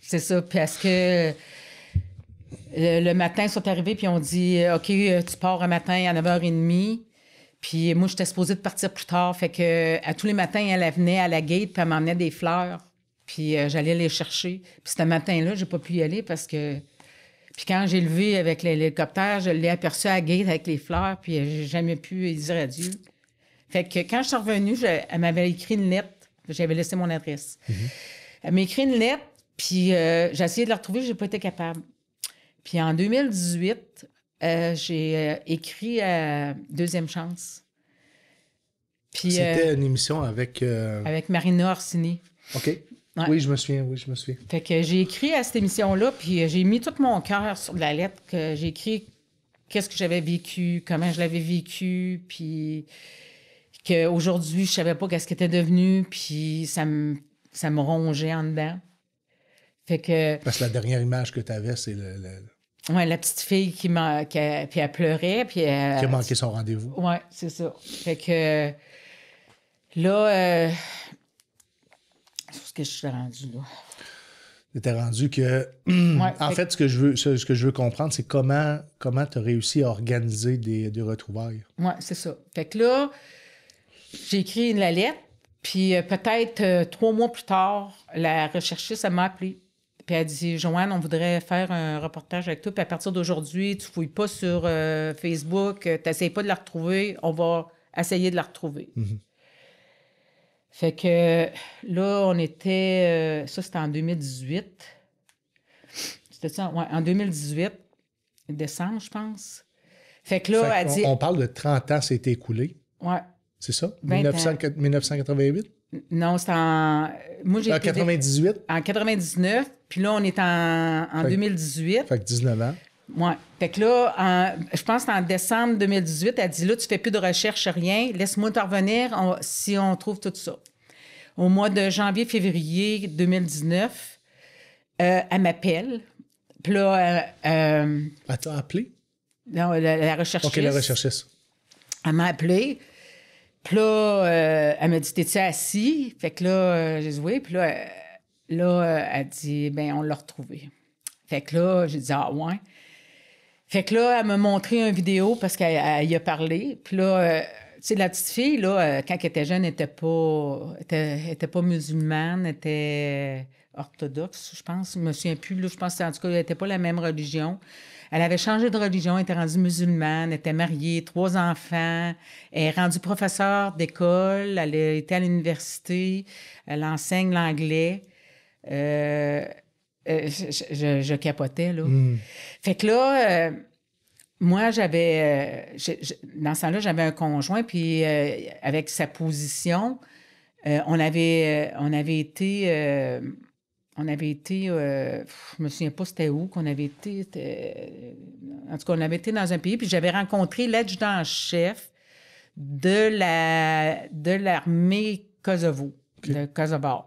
[SPEAKER 2] c'est ça, parce que le, matin, ils sont arrivés, puis on dit OK, tu pars un matin à 9h30. Puis moi, j'étais supposée de partir plus tard. Fait que à tous les matins, elle venait à la gate, puis elle m'emmenait des fleurs. Puis euh, j'allais les chercher. Puis ce matin-là, j'ai pas pu y aller parce que. Puis quand j'ai levé avec l'hélicoptère, je l'ai aperçu à gate avec les fleurs, puis euh, j'ai jamais pu euh, dire adieu. Fait que quand je suis revenue, elle m'avait écrit une lettre. J'avais laissé mon adresse. Mm-hmm. Elle m'a écrit une lettre, puis j'ai essayé de la retrouver, j'ai pas été capable. Puis en 2018, j'ai écrit à Deuxième Chance.
[SPEAKER 1] C'était une émission avec. Avec
[SPEAKER 2] Marina Orsini.
[SPEAKER 1] OK. Oui, je me souviens, oui, je me souviens.
[SPEAKER 2] Fait que j'ai écrit à cette émission-là, puis euh, j'ai mis tout mon cœur sur la lettre que j'ai écrit qu'est-ce que j'avais vécu, comment je l'avais vécu, puis qu'aujourd'hui, je savais pas qu'est-ce qui était devenu, puis ça me, ça me rongeait en dedans. Fait que...
[SPEAKER 1] Parce que la dernière image que tu avais, c'est le,
[SPEAKER 2] la petite fille qui, m'a, qui a, pleuré, puis Qui a manqué son rendez-vous. Oui, c'est ça. Fait que euh, là... Euh, que je suis rendu
[SPEAKER 1] là. rendu que. en fait, ce que je veux, ce, que je veux comprendre, c'est comment comment tu as réussi à organiser des, retrouvailles.
[SPEAKER 2] Oui, c'est ça. Fait que là, j'ai écrit une lettre, puis euh, peut-être euh, trois mois plus tard, la recherchiste, m'a appelée. Puis elle a dit Joanne, on voudrait faire un reportage avec toi. Puis à partir d'aujourd'hui, tu fouilles pas sur euh, Facebook, tu pas de la retrouver, on va essayer de la retrouver. Mm-hmm. Fait que là, on était. Euh, ça, c'était en 2018. C'était ça? Ouais, en 2018, décembre, je pense. Fait que là, fait dit... on,
[SPEAKER 1] parle de 30 ans, été écoulé. Ouais. C'est ça? 1988?
[SPEAKER 2] Non, c'est en. Moi, j'ai. En 98? En 99. Puis là, on est en, en 2018.
[SPEAKER 1] Fait que 19 ans.
[SPEAKER 2] Fait que là, je pense qu'en décembre 2018, elle dit là, tu fais plus de recherche, rien, laisse-moi te revenir si on trouve tout ça. Au mois de janvier-février 2019, euh, elle m'appelle. Puis là. Euh, euh, elle t'a appelé? Non, la, recherchiste. OK, Elle m'a appelé. Puis là, elle m'a dit T'es-tu assis? Fait que là, j'ai dit Oui. Puis là, là, elle dit ben on l'a retrouvé. Fait que là, j'ai dit Ah, ouais. Fait que là, elle m'a montré une vidéo parce qu'elle y a parlé. Puis là, euh, tu sais, la petite fille, là, euh, quand elle était jeune, elle n'était pas, était, était, pas musulmane, elle était euh, orthodoxe, je pense. Je me souviens plus. Là, je pense en tout cas, elle n'était pas la même religion. Elle avait changé de religion, était rendue musulmane, était mariée, trois enfants, est rendue professeure d'école, elle était à l'université, elle enseigne l'anglais. Euh, euh, je, capotais, là. Hmm. Fait que là, euh, moi, j'avais. Euh, dans ce temps-là, j'avais un conjoint, puis avec sa position, on, avait, on avait été. on avait été, je me souviens pas c'était où qu'on avait été, en tout cas on avait été dans un pays, puis j'avais rencontré l'adjudant-chef de la de l'armée Kosovo, de Kosovo.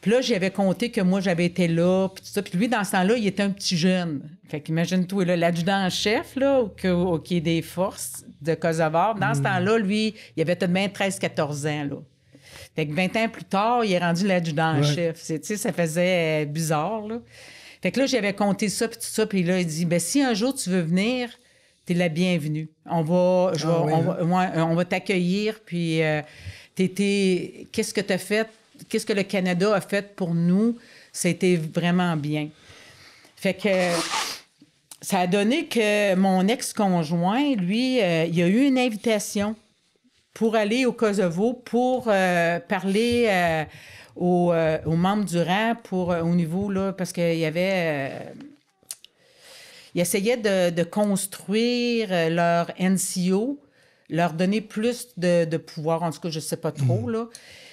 [SPEAKER 2] Puis là, j'avais compté que moi, j'avais été là, puis tout ça. Puis lui, dans ce temps-là, il était un petit jeune. Fait qu'imagine-toi, l'adjudant en chef, là, au, qui est des forces de Kosovo, dans ce hmm. temps-là, lui, il avait peut-être même 13-14 ans, là. Fait que 20 ans plus tard, il est rendu l'adjudant en chef. Tu sais, ça faisait euh, bizarre, là. Fait que là, j'avais compté ça, puis tout ça. Puis là, il dit, ben si un jour tu veux venir, t'es la bienvenue. On va, je ah va, on, t'accueillir, puis... Euh, t'étais... Qu'est-ce que tu as fait qu'est-ce que le Canada a fait pour nous, c'était vraiment bien. Fait que ça a donné que mon ex-conjoint, lui, euh, il a eu une invitation pour aller au Kosovo pour euh, parler euh, aux, membres du rang pour, au niveau, là, parce qu'il y avait... il essayait de, construire leur NCO, leur donner plus de, pouvoir, en tout cas, je ne sais pas trop, hmm. là.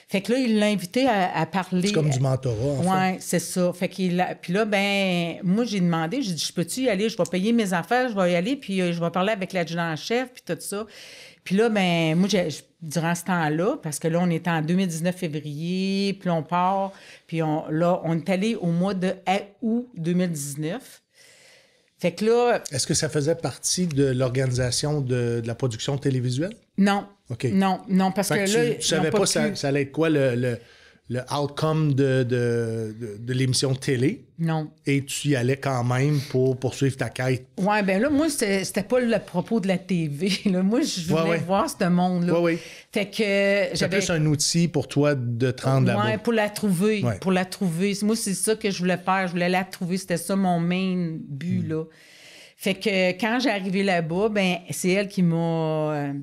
[SPEAKER 2] Fait que là, il l'a invité à, parler. C'est comme du mentorat, en euh, ouais, c'est ça. Fait qu'il Puis là, ben, moi, j'ai demandé, j'ai dit, je peux-tu y aller? Je vais payer mes affaires, je vais y aller, puis euh, je vais parler avec l'adjudant-chef, puis tout ça. Puis là, ben, moi, j'ai, durant ce temps-là, parce que là, on est en 2019 février, puis on part, puis on, là, on est allé au mois de août 2019.
[SPEAKER 1] Est-ce que ça faisait partie de l'organisation de, la production télévisuelle? Non. OK. Non, non, parce que, là. Tu, savais pas ça, allait être quoi le le outcome de, de, de, l'émission télé. Non. Et tu y allais quand même pour poursuivre ta quête.
[SPEAKER 2] Ouais, ben là, moi, c'était pas le propos de la TV. Moi, je voulais voir ce monde-là. Oui, oui. Fait que j'avais. plus
[SPEAKER 1] un outil pour toi de te rendre
[SPEAKER 2] pour la trouver. Pour la trouver. Moi, c'est ça que je voulais faire. Je voulais la trouver. C'était ça mon main but, hmm. là. Fait que quand j'ai arrivé là-bas, ben c'est elle qui m'a euh,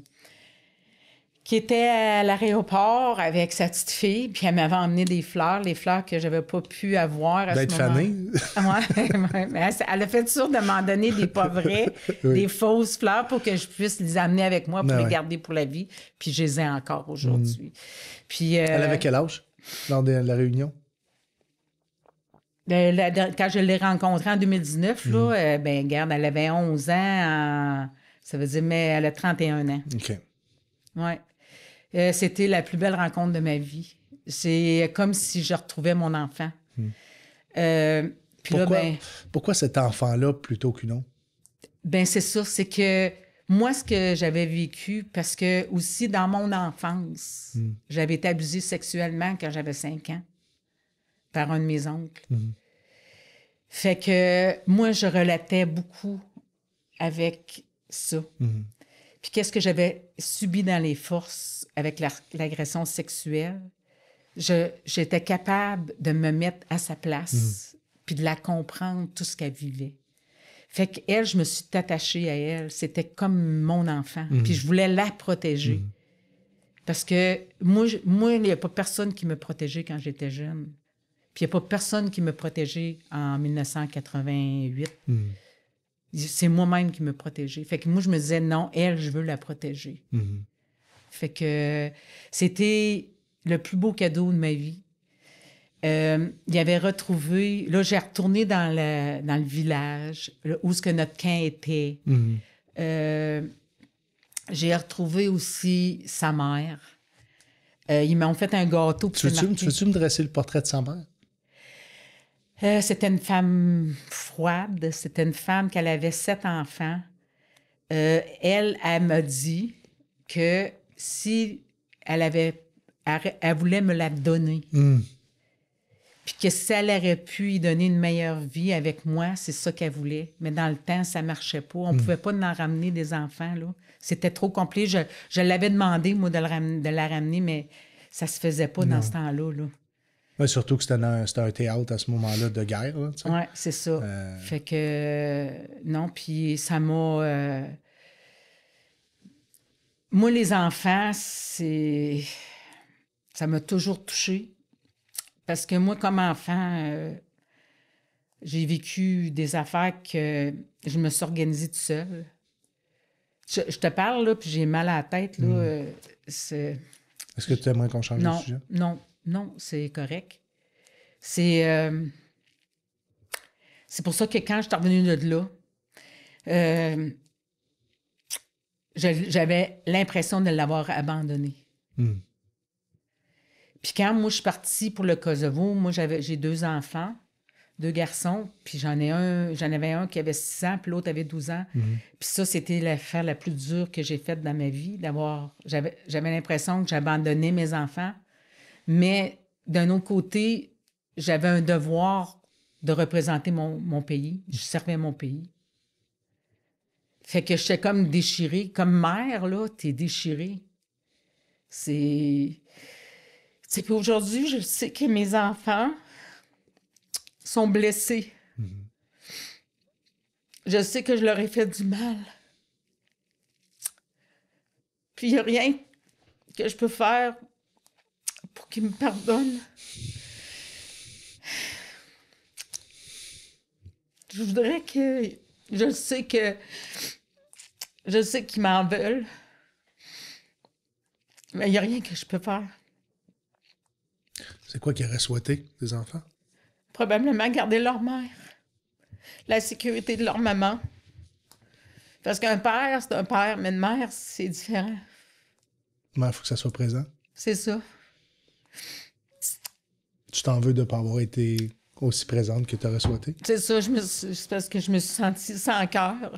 [SPEAKER 2] qui était à l'aéroport avec sa petite fille, puis elle m'avait emmené des fleurs, les fleurs que j'avais pas pu avoir à ce moment. fanée? elle a fait sûr de m'en donner des pas vraies, des fausses fleurs pour que je puisse les amener avec moi pour ben les garder pour la vie. Puis je les ai encore aujourd'hui. Mm. Euh, elle avait quel
[SPEAKER 1] âge lors de la réunion?
[SPEAKER 2] Ben, quand je l'ai rencontrée en 2019, là, mm. euh, ben, regarde, elle avait 11 ans. Ça veut dire, mais elle a 31 ans. OK. Ouais. Euh, c'était la plus belle rencontre de ma vie. C'est comme si je retrouvais mon enfant. Hmm. Euh, ben-
[SPEAKER 1] pourquoi, cet enfant-là plutôt qu'une autre?
[SPEAKER 2] Ben c'est sûr, c'est que moi, ce que j'avais vécu, parce que aussi dans mon enfance, hmm. j'avais été abusée sexuellement quand j'avais 5 ans par un de mes oncles. Hmm. Fait que moi, je relatais beaucoup avec ça. Puis qu'est-ce que j'avais subi dans les forces? avec l'agression sexuelle, j'étais capable de me mettre à sa place, mm. puis de la comprendre, tout ce qu'elle vivait. Fait qu'elle, je me suis attachée à elle. C'était comme mon enfant. Mm. Puis je voulais la protéger. Mm. Parce que moi, moi il n'y a pas personne qui me protégeait quand j'étais jeune. Puis il n'y a pas personne qui me protégeait en 1988. C'est moi-même qui me protégeais. Fait que moi, je me disais, non, elle, je veux la protéger. Mm-hmm. Fait que c'était le plus beau cadeau de ma vie. Euh, il avait retrouvé, là j'ai retourné dans le, dans le village, où ce que notre camp était. Mhm. Euh, j'ai retrouvé aussi sa mère. Euh, ils m'ont fait un gâteau. Tu veux-tu
[SPEAKER 1] me dresser le portrait de sa mère?
[SPEAKER 2] c'était une femme froide. C'était une femme qu'elle avait sept enfants. elle, elle m'a dit que si elle avait, elle, voulait me la donner. Hmm. Puis que si elle aurait pu y donner une meilleure vie avec moi, c'est ça qu'elle voulait. Mais dans le temps, ça marchait pas. On ne hmm. pouvait pas en ramener des enfants, là. C'était trop compliqué. Je, l'avais demandé, moi, de, de, la ramener, mais ça se faisait pas dans ce temps-là, là.
[SPEAKER 1] surtout que c'était un, un, théâtre à ce moment-là de guerre, Oui,
[SPEAKER 2] c'est ça. Euh. Fait que... non, puis ça m'a... Euh, moi, les enfants, c'est. Ça m'a toujours touchée. Parce que moi, comme enfant, euh, j'ai vécu des affaires que je me suis organisée toute seule. Je, te parle, là, puis j'ai mal à la tête, là. Hmm.
[SPEAKER 1] Euh, Est-ce que tu aimerais qu'on change non, sujet?
[SPEAKER 2] Non, non, c'est correct. C'est. Euh, c'est pour ça que quand je suis revenue de là, j'avais l'impression de l'avoir abandonné. Hmm. Puis quand moi, je suis partie pour le Kosovo, moi, j'avais, j'ai deux enfants, deux garçons, puis j'en ai un, j'en avais un qui avait 6 ans, puis l'autre avait 12 ans. Hmm. Puis ça, c'était l'affaire la plus dure que j'ai faite dans ma vie, d'avoir... J'avais, l'impression que j'abandonnais mes enfants, mais d'un autre côté, j'avais un devoir de représenter mon pays. Je servais mon pays. Fait que j'étais comme déchirée. Comme mère, là, t'es déchirée. C'est. C'est aujourd'hui, je sais que mes enfants sont blessés. Mm-hmm. Je sais que je leur ai fait du mal. Puis il n'y a rien que je peux faire pour qu'ils me pardonnent. Je voudrais que. Je sais que je sais qu'ils m'en veulent. Mais il n'y a rien que je peux faire.
[SPEAKER 1] C'est quoi qu'ils auraient souhaité, les enfants?
[SPEAKER 2] Probablement garder leur mère. La sécurité de leur maman. Parce qu'un père, c'est un père, mais une mère, c'est différent.
[SPEAKER 1] Mais il faut que ça soit présent. C'est ça. Tu t'en veux de ne pas avoir été aussi présente que tu aurais souhaité?
[SPEAKER 2] C'est ça, je c'est parce que je me suis sentie sans cœur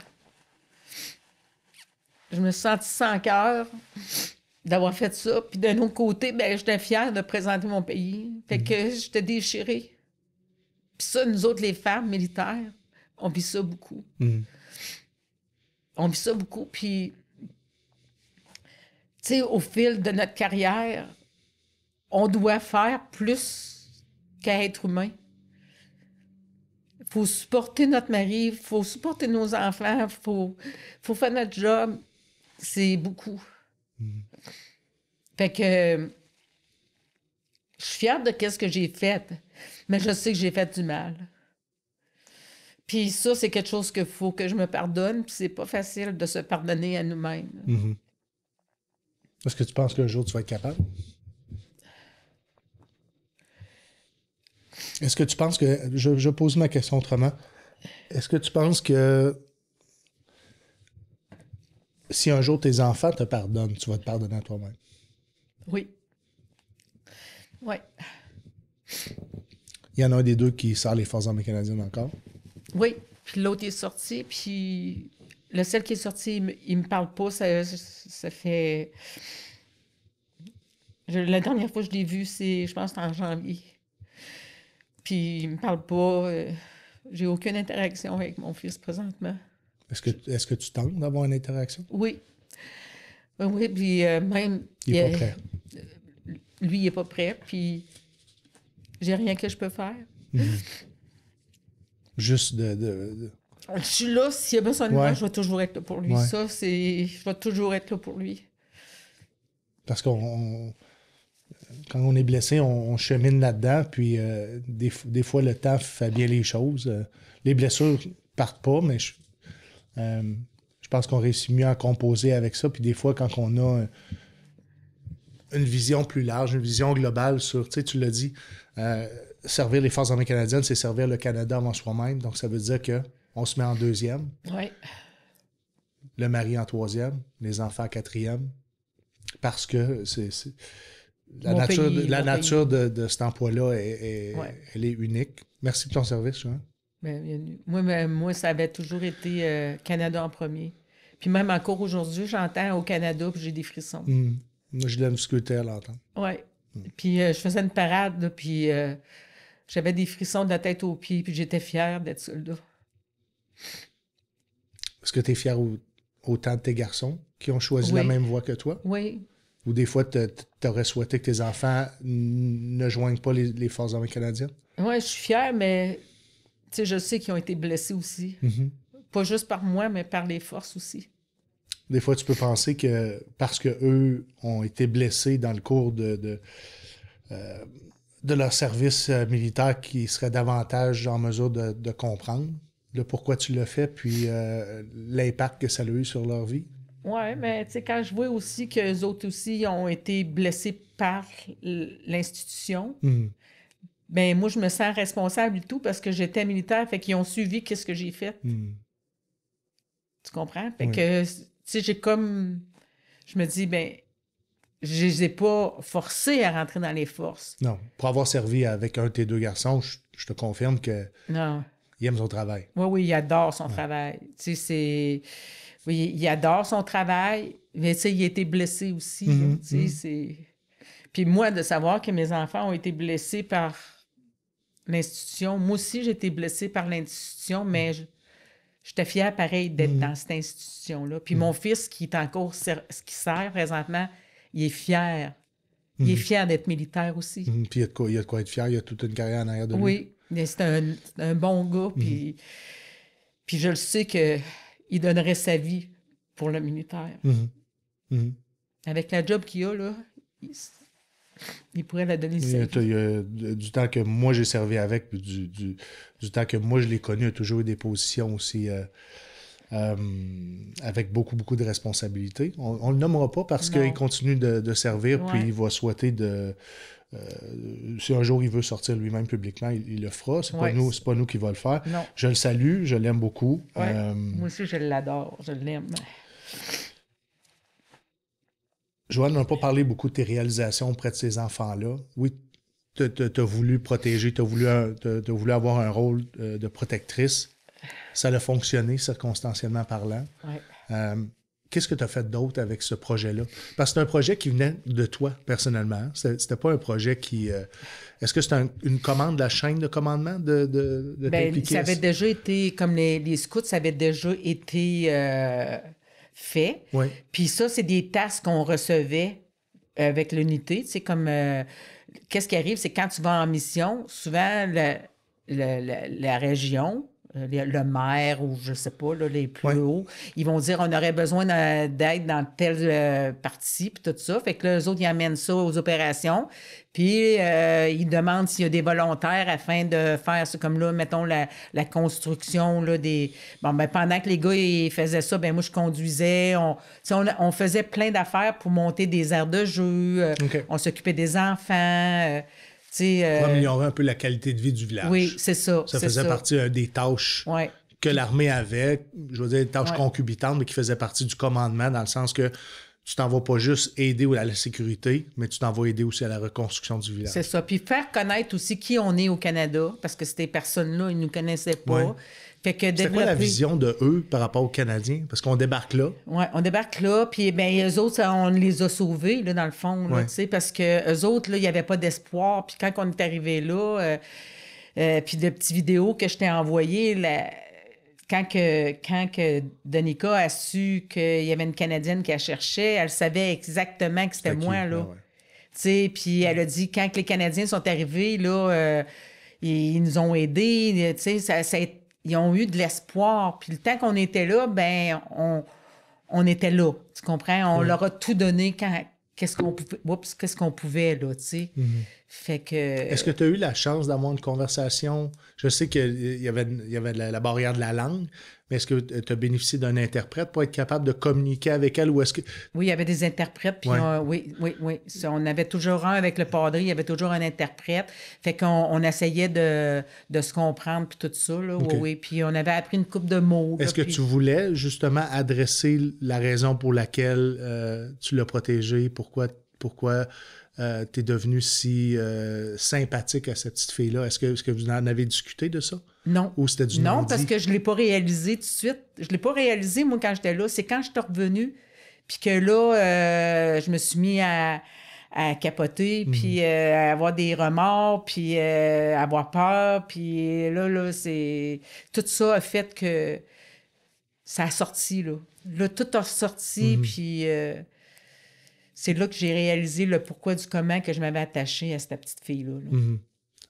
[SPEAKER 2] je me suis sans cœur d'avoir fait ça. Puis d'un autre côté, ben, j'étais fière de présenter mon pays. Fait que mhm. j'étais déchirée. Puis ça, nous autres, les femmes militaires, on vit ça beaucoup. Mhm. On vit ça beaucoup. Puis, tu sais, au fil de notre carrière, on doit faire plus qu'être humain. Il faut supporter notre mari, il faut supporter nos enfants, il faut, faut faire notre job. C'est beaucoup. Mhm. Fait que je suis fière de ce que j'ai fait, mais je sais que j'ai fait du mal. Puis ça, c'est quelque chose qu'il faut que je me pardonne, puis c'est pas facile de se pardonner à nous-mêmes.
[SPEAKER 1] Mhm. Est-ce que tu penses qu'un jour tu vas être capable? Est-ce que tu penses que. Je, je pose ma question autrement. Est-ce que tu penses que si un jour tes enfants te pardonnent, tu vas te pardonner à toi-même.
[SPEAKER 2] Oui. Oui.
[SPEAKER 1] Il y en a un des deux qui sort les forces armées canadiennes encore.
[SPEAKER 2] Oui. Puis l'autre est sorti, puis le seul qui est sorti, il, me parle pas. Ça, fait. la dernière fois que je l'ai vu, c'est, je pense, en janvier. Puis il me parle pas. Euh, j'ai aucune interaction avec mon fils présentement.
[SPEAKER 1] Est-ce que, tu tentes d'avoir une interaction?
[SPEAKER 2] Oui. Ben oui, puis euh, même. Il n'est pas prêt. Euh, lui, il n'est pas prêt, puis j'ai rien que je peux faire.
[SPEAKER 1] Mhm. Juste de,
[SPEAKER 2] Je suis là, s'il y a besoin de moi, je vais toujours être là pour lui. Ça, c'est. Je vais toujours être là pour lui.
[SPEAKER 1] Parce qu'on quand on est blessé, on, chemine là-dedans. Puis euh, des, fois, le temps fait bien les choses. les blessures partent pas, mais je, euh, je pense qu'on réussit mieux à composer avec ça. Puis des fois, quand on a euh, une vision plus large, une vision globale sur, tu sais, tu l'as dit, euh, servir les Forces armées canadiennes, c'est servir le Canada avant soi-même. Donc, ça veut dire que on se met en deuxième. Le mari en troisième, les enfants en quatrième. Parce que c'est. La nature, la nature de, cet emploi-là, est, elle est unique. Merci de ton service,
[SPEAKER 2] ben, moi, ben, moi, ça avait toujours été euh, Canada en premier. Puis même encore aujourd'hui, j'entends au Canada, puis j'ai des frissons. Hmm.
[SPEAKER 1] Moi, je l'aime scruter à l'entendre.
[SPEAKER 2] Oui. Hmm. Puis euh, je faisais une parade, puis euh, j'avais des frissons de la tête aux pieds, puis j'étais fière d'être soldat.
[SPEAKER 1] Est-ce que tu es fière autant de tes garçons qui ont choisi la même voie que toi? Oui. Ou des fois, tu aurais souhaité que tes enfants ne joignent pas les, les Forces armées canadiennes?
[SPEAKER 2] Oui, je suis fière, mais je sais qu'ils ont été blessés aussi. Mhm. Pas juste par moi, mais par les forces aussi.
[SPEAKER 1] Des fois, tu peux penser que parce que eux ont été blessés dans le cours de, de, euh, leur service euh, militaire, qu'ils seraient davantage en mesure de, comprendre le pourquoi tu le fais, puis euh, l'impact que ça a eu sur leur vie.
[SPEAKER 2] Oui, mais tu sais, quand je vois aussi qu'eux autres aussi ont été blessés par l'institution, mhm ben moi, je me sens responsable du tout parce que j'étais militaire, fait qu'ils ont suivi qu'est-ce que j'ai fait. Hmm. Tu comprends? Fait que, tu j'ai comme... Je me dis, ben je les ai pas forcés à rentrer dans les forces.
[SPEAKER 1] Non. Pour avoir servi avec un de tes deux garçons, je, te confirme que... Non. Il aime son travail.
[SPEAKER 2] Oui, oui, il adore son travail. Tu sais, c'est... Oui, il adore son travail, mais tu sais, il a été blessé aussi. Mhm, tu sais, mhm. c'est... Puis moi, de savoir que mes enfants ont été blessés par l'institution. Moi aussi, j'ai été blessée par l'institution, mais mm. j'étais fière, pareil, d'être mm. dans cette institution-là. Puis mm. mon fils, qui est encore ce qui sert présentement, il est fier. Il est fier d'être militaire aussi.
[SPEAKER 1] Puis il y, a de quoi, être fier. Il a toute une carrière en arrière de lui. Oui,
[SPEAKER 2] c'est un, bon gars. Puis, puis je le sais qu'il donnerait sa vie pour le militaire.
[SPEAKER 1] Mm-hmm. Mm-hmm.
[SPEAKER 2] Avec la job qu'il a, là, il, il pourrait la donner
[SPEAKER 1] du temps que moi j'ai servi avec, du, du, temps que moi je l'ai connu, il a toujours eu des positions aussi euh, euh, avec beaucoup, beaucoup de responsabilités. On ne le nommera pas parce qu'il continue de, servir, puis il va souhaiter de. Euh, si un jour il veut sortir lui-même publiquement, il, le fera. C'est pas nous, pas nous qui va le faire. Je le salue, je l'aime beaucoup. Moi
[SPEAKER 2] aussi, je l'adore, je l'aime.
[SPEAKER 1] Joanne, on n'a pas parlé beaucoup de tes réalisations auprès de ces enfants-là. Oui, tu as, voulu protéger, tu as, voulu avoir un rôle euh, de protectrice. Ça a fonctionné circonstanciellement parlant. Euh, qu'est-ce que tu as fait d'autre avec ce projet-là? Parce que c'est un projet qui venait de toi, personnellement. C'était pas un projet qui. Euh, est-ce que c'est une commande de la chaîne de commandement de, de, ben, Ça avait
[SPEAKER 2] déjà été, comme les, scouts, ça avait déjà été fait. Puis ça, c'est des tasses qu'on recevait avec l'unité. C'est comme. Euh, qu'est-ce qui arrive, c'est quand tu vas en mission, souvent la, la région euh, le maire ou je sais pas, là, les plus hauts, ils vont dire on aurait besoin d'aide dans telle euh, partie, puis tout ça. Fait que là, eux autres, ils amènent ça aux opérations. Puis euh, ils demandent s'il y a des volontaires afin de faire ce comme là, mettons, la, la construction là, des. Bon, ben, pendant que les gars ils faisaient ça, ben moi je conduisais. On, on, faisait plein d'affaires pour monter des aires de jeu. On s'occupait des enfants. Euh, Pour améliorer
[SPEAKER 1] un peu la qualité de vie du village. Oui, c'est
[SPEAKER 2] ça. Ça faisait partie
[SPEAKER 1] euh, des tâches que l'armée avait, je veux dire, des tâches concubitantes, mais qui faisaient partie du commandement, dans le sens que tu t'en vas pas juste aider à la sécurité, mais tu t'en vas aider aussi à la reconstruction du village. C'est ça.
[SPEAKER 2] Puis faire connaître aussi qui on est au Canada, parce que ces personnes-là, ils nous connaissaient pas. C'est Fait que quoi la vision
[SPEAKER 1] de eux par rapport aux Canadiens? Parce qu'on débarque là.
[SPEAKER 2] Oui, on débarque là, puis ben, eux autres, on les a sauvés, là, dans le fond, là, parce que autres, il n'y avait pas d'espoir. Puis quand on est arrivé là, euh, euh, puis des petites vidéos que je t'ai envoyées, la quand que, quand que Donica a su qu'il y avait une Canadienne qui a cherchait, elle savait exactement que c'était moi, ah puis elle a dit, quand que les Canadiens sont arrivés, là, euh, ils, nous ont aidés, ça, ils ont eu de l'espoir. Puis le temps qu'on était là, ben on, on était là, tu comprends? On leur a tout donné quand, qu'est-ce qu'on pouvait, qu'est-ce qu'on pouvait, là, tu sais. Mm-hmm. Fait que... Euh, Est-ce que tu
[SPEAKER 1] as eu la chance d'avoir une conversation? Je sais qu'il y avait, y avait la, barrière de la langue, est-ce que tu as bénéficié d'un interprète pour être capable de communiquer avec elle ou est-ce que... Oui, il y avait des interprètes, puis oui,
[SPEAKER 2] oui, oui. on avait toujours un avec le padri, il y avait toujours un interprète. Fait qu'on essayait de, se comprendre, puis tout ça, oui, Puis on avait appris une coupe de mots. Est-ce que tu
[SPEAKER 1] voulais justement adresser la raison pour laquelle euh, tu l'as protégé, pourquoi... pourquoi euh, tu es devenu si euh, sympathique à cette petite fille-là. Est-ce que, est -ce que vous en avez discuté de ça? Non. du non? parce que
[SPEAKER 2] je ne l'ai pas réalisé tout de suite. Je ne l'ai pas réalisé, moi, quand j'étais là. C'est quand je suis revenue, puis que là, euh, je me suis mis à, capoter, hmm. puis euh, à avoir des remords, puis euh, à avoir peur. Puis là, là, c'est... Tout ça a fait que ça a sorti, là. tout a sorti, hmm. puis c'est là que j'ai réalisé le pourquoi du comment que je m'avais attaché à cette petite fille-là.
[SPEAKER 1] Hmm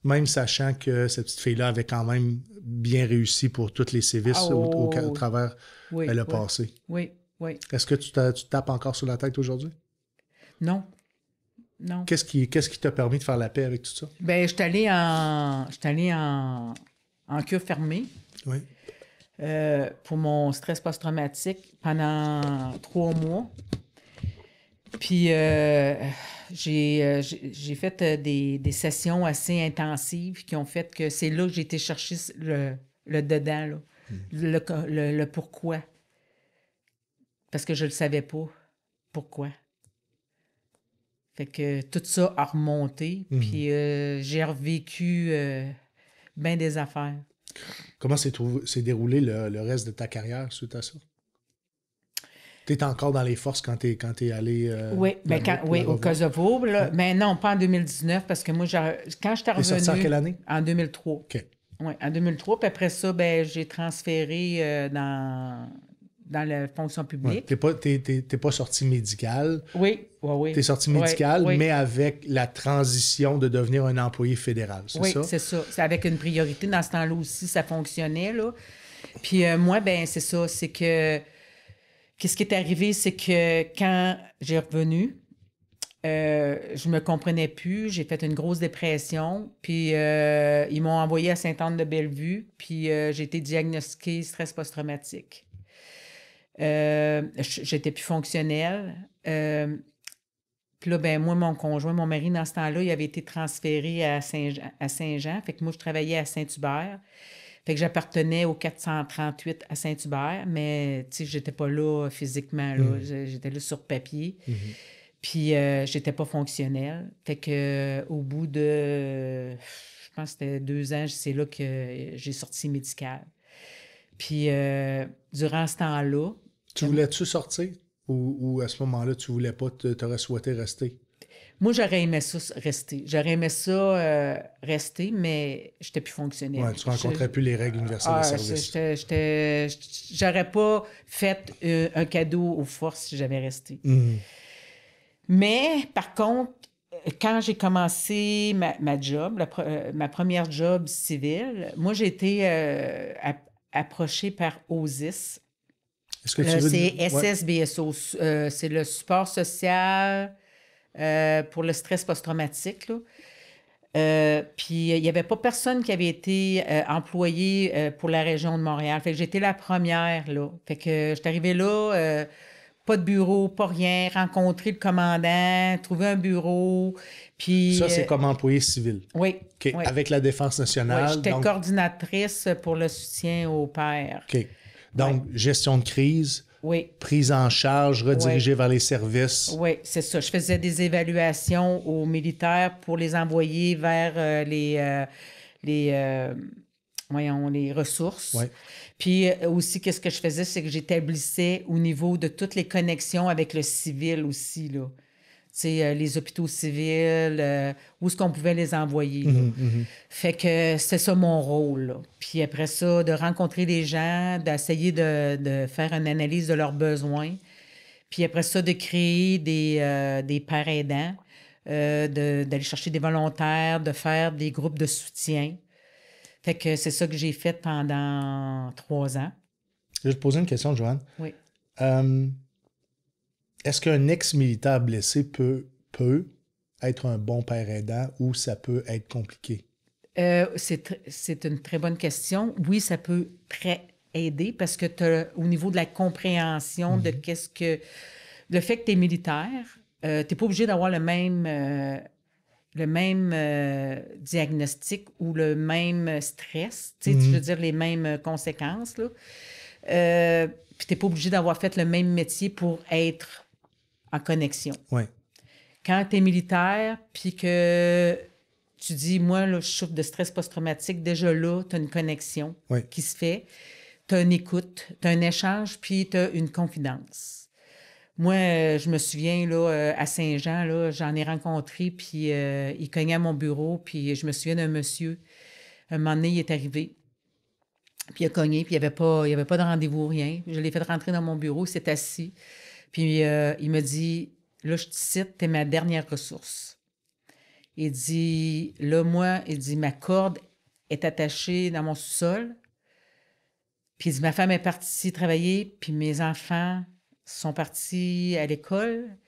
[SPEAKER 1] même sachant que cette petite fille-là avait quand même bien réussi pour toutes les sévices au, ah, travers de a passé. Oui, oui. Est-ce que tu, tu, tapes encore sur la tête aujourd'hui? Non. Non. Qu'est-ce qui qui t'a permis de faire la paix avec tout ça?
[SPEAKER 2] Bien, je suis allée en, allée queue fermée. Euh, pour mon stress post-traumatique pendant trois mois. Puis euh, euh, j'ai fait euh, des, sessions assez intensives qui ont fait que c'est là que j'ai été chercher le, dedans, mm. le, pourquoi. Parce que je ne le savais pas. Pourquoi? Fait que tout ça a remonté, mm. puis j'ai revécu bien des affaires.
[SPEAKER 1] Comment s'est déroulé le, le reste de ta carrière suite à ça? Tu encore dans les forces quand tu es, es allé. Euh, oui, ben, quand, oui euh, au Kosovo.
[SPEAKER 2] Là, Mais non, pas en 2019, parce que moi, quand je t'ai sortie en quelle année?
[SPEAKER 1] En 2003. OK.
[SPEAKER 2] Oui, en 2003. Puis après ça, ben, j'ai transféré euh, dans, dans la fonction publique. tu n'es
[SPEAKER 1] pas, pas, sorti médical.
[SPEAKER 2] Oui, oui, oui. Tu es sorti médical, mais
[SPEAKER 1] avec la transition de devenir un employé fédéral, c'est ça? c'est
[SPEAKER 2] ça. C'est avec une priorité. Dans ce temps-là aussi, ça fonctionnait. Là. Puis moi, ben c'est ça. C'est que Qu'est-ce qui est arrivé, c'est que quand j'ai revenu, je euh, je me comprenais plus, j'ai fait une grosse dépression, puis euh, ils m'ont envoyé à Sainte-Anne-de-Bellevue, puis euh, j'ai été diagnostiquée stress post-traumatique. J'étais plus fonctionnelle. puis là, ben, moi, mon conjoint, mon mari, dans ce temps-là, il avait été transféré à saint À Saint -Jean, fait que moi, je travaillais à Saint-Hubert. Fait que j'appartenais au 438 à Saint-Hubert, mais tu sais, j'étais pas là physiquement, mm-hmm. J'étais là sur papier. Mm-hmm. Puis euh, j'étais pas fonctionnelle. Fait que euh, au bout de, je pense c'était deux ans, c'est là que j'ai sorti médical. Puis euh, durant ce temps-là...
[SPEAKER 1] Tu voulais-tu sortir? Ou, à ce moment-là, tu voulais pas, tu aurais souhaité rester?
[SPEAKER 2] Moi, j'aurais aimé ça rester. J'aurais aimé ça euh, rester, mais je n'étais plus fonctionnaire. Ouais, tu rencontrais plus les règles universelles de ah, service. J'aurais pas fait euh, un cadeau aux forces si j'avais resté. Hmm. Mais par contre, quand j'ai commencé ma, job, euh, ma première job civile, moi, j'ai été approchée par OSIS.
[SPEAKER 1] C'est -ce veux...
[SPEAKER 2] SSBSO, c'est le support social euh, pour le stress post-traumatique. Euh, puis il n'y avait pas personne qui avait été employée euh, employé pour la région de Montréal. Fait que j'étais la première là. Fait que je suis arrivée là, pas de bureau, pas rien, rencontrer le commandant, trouver un bureau. Puis ça c'est comme
[SPEAKER 1] employé civil. Oui, Avec la défense nationale. j'étais
[SPEAKER 2] coordinatrice pour le soutien au père.
[SPEAKER 1] Ok. Donc gestion de crise prise en charge, redirigée vers les services.
[SPEAKER 2] Oui, c'est ça. Je faisais des évaluations aux militaires pour les envoyer vers euh, les, euh, les, euh, les ressources. Puis aussi, qu'est-ce que je faisais, c'est que j'établissais au niveau de toutes les connexions avec le civil aussi. Là. Euh, les hôpitaux civils, euh, où est-ce qu'on pouvait les envoyer. Mhm, mhm. Fait que c'est ça mon rôle. Puis après ça, de rencontrer les gens, d'essayer de, faire une analyse de leurs besoins. Puis après ça, de créer des, pères euh, aidants, d'aller chercher des volontaires, de faire des groupes de soutien. Fait que c'est ça que j'ai fait pendant trois ans.
[SPEAKER 1] Je vais te poser une question, Joanne. Oui est-ce qu'un ex-militaire blessé peut, peut être un bon père aidant ou ça peut être compliqué?
[SPEAKER 2] Euh, c'est une très bonne question. Oui, ça peut très aider parce que as, au niveau de la compréhension de mhm. qu'est-ce que. Le fait que tu es militaire, euh, tu n'es pas obligé d'avoir le même. Euh, le même diagnostic ou le même stress, tu veux mhm. dire les mêmes conséquences. Là. Euh, puis pas obligé d'avoir fait le même métier pour être en connexion. Ouais. Quand tu es militaire, puis que tu dis, moi, là, je souffre de stress post-traumatique, déjà là, tu as une connexion qui se fait, tu as une écoute, tu as un échange, puis tu as une confidence. Moi, euh, je me souviens, là, euh, à Saint-Jean, là, j'en ai rencontré, puis euh, il cognait à mon bureau, puis je me souviens d'un monsieur, un moment donné, il est arrivé, puis il a cogné, puis il n'y avait, pas, avait pas de rendez-vous, rien. Je l'ai fait rentrer dans mon bureau, il s'est assis. Puis euh, il me dit, là, je te cite, t'es ma dernière ressource. Il dit, là, moi, il dit, ma corde est attachée dans mon sous-sol. Puis il dit, ma femme est partie travailler, puis mes enfants sont partis à l'école.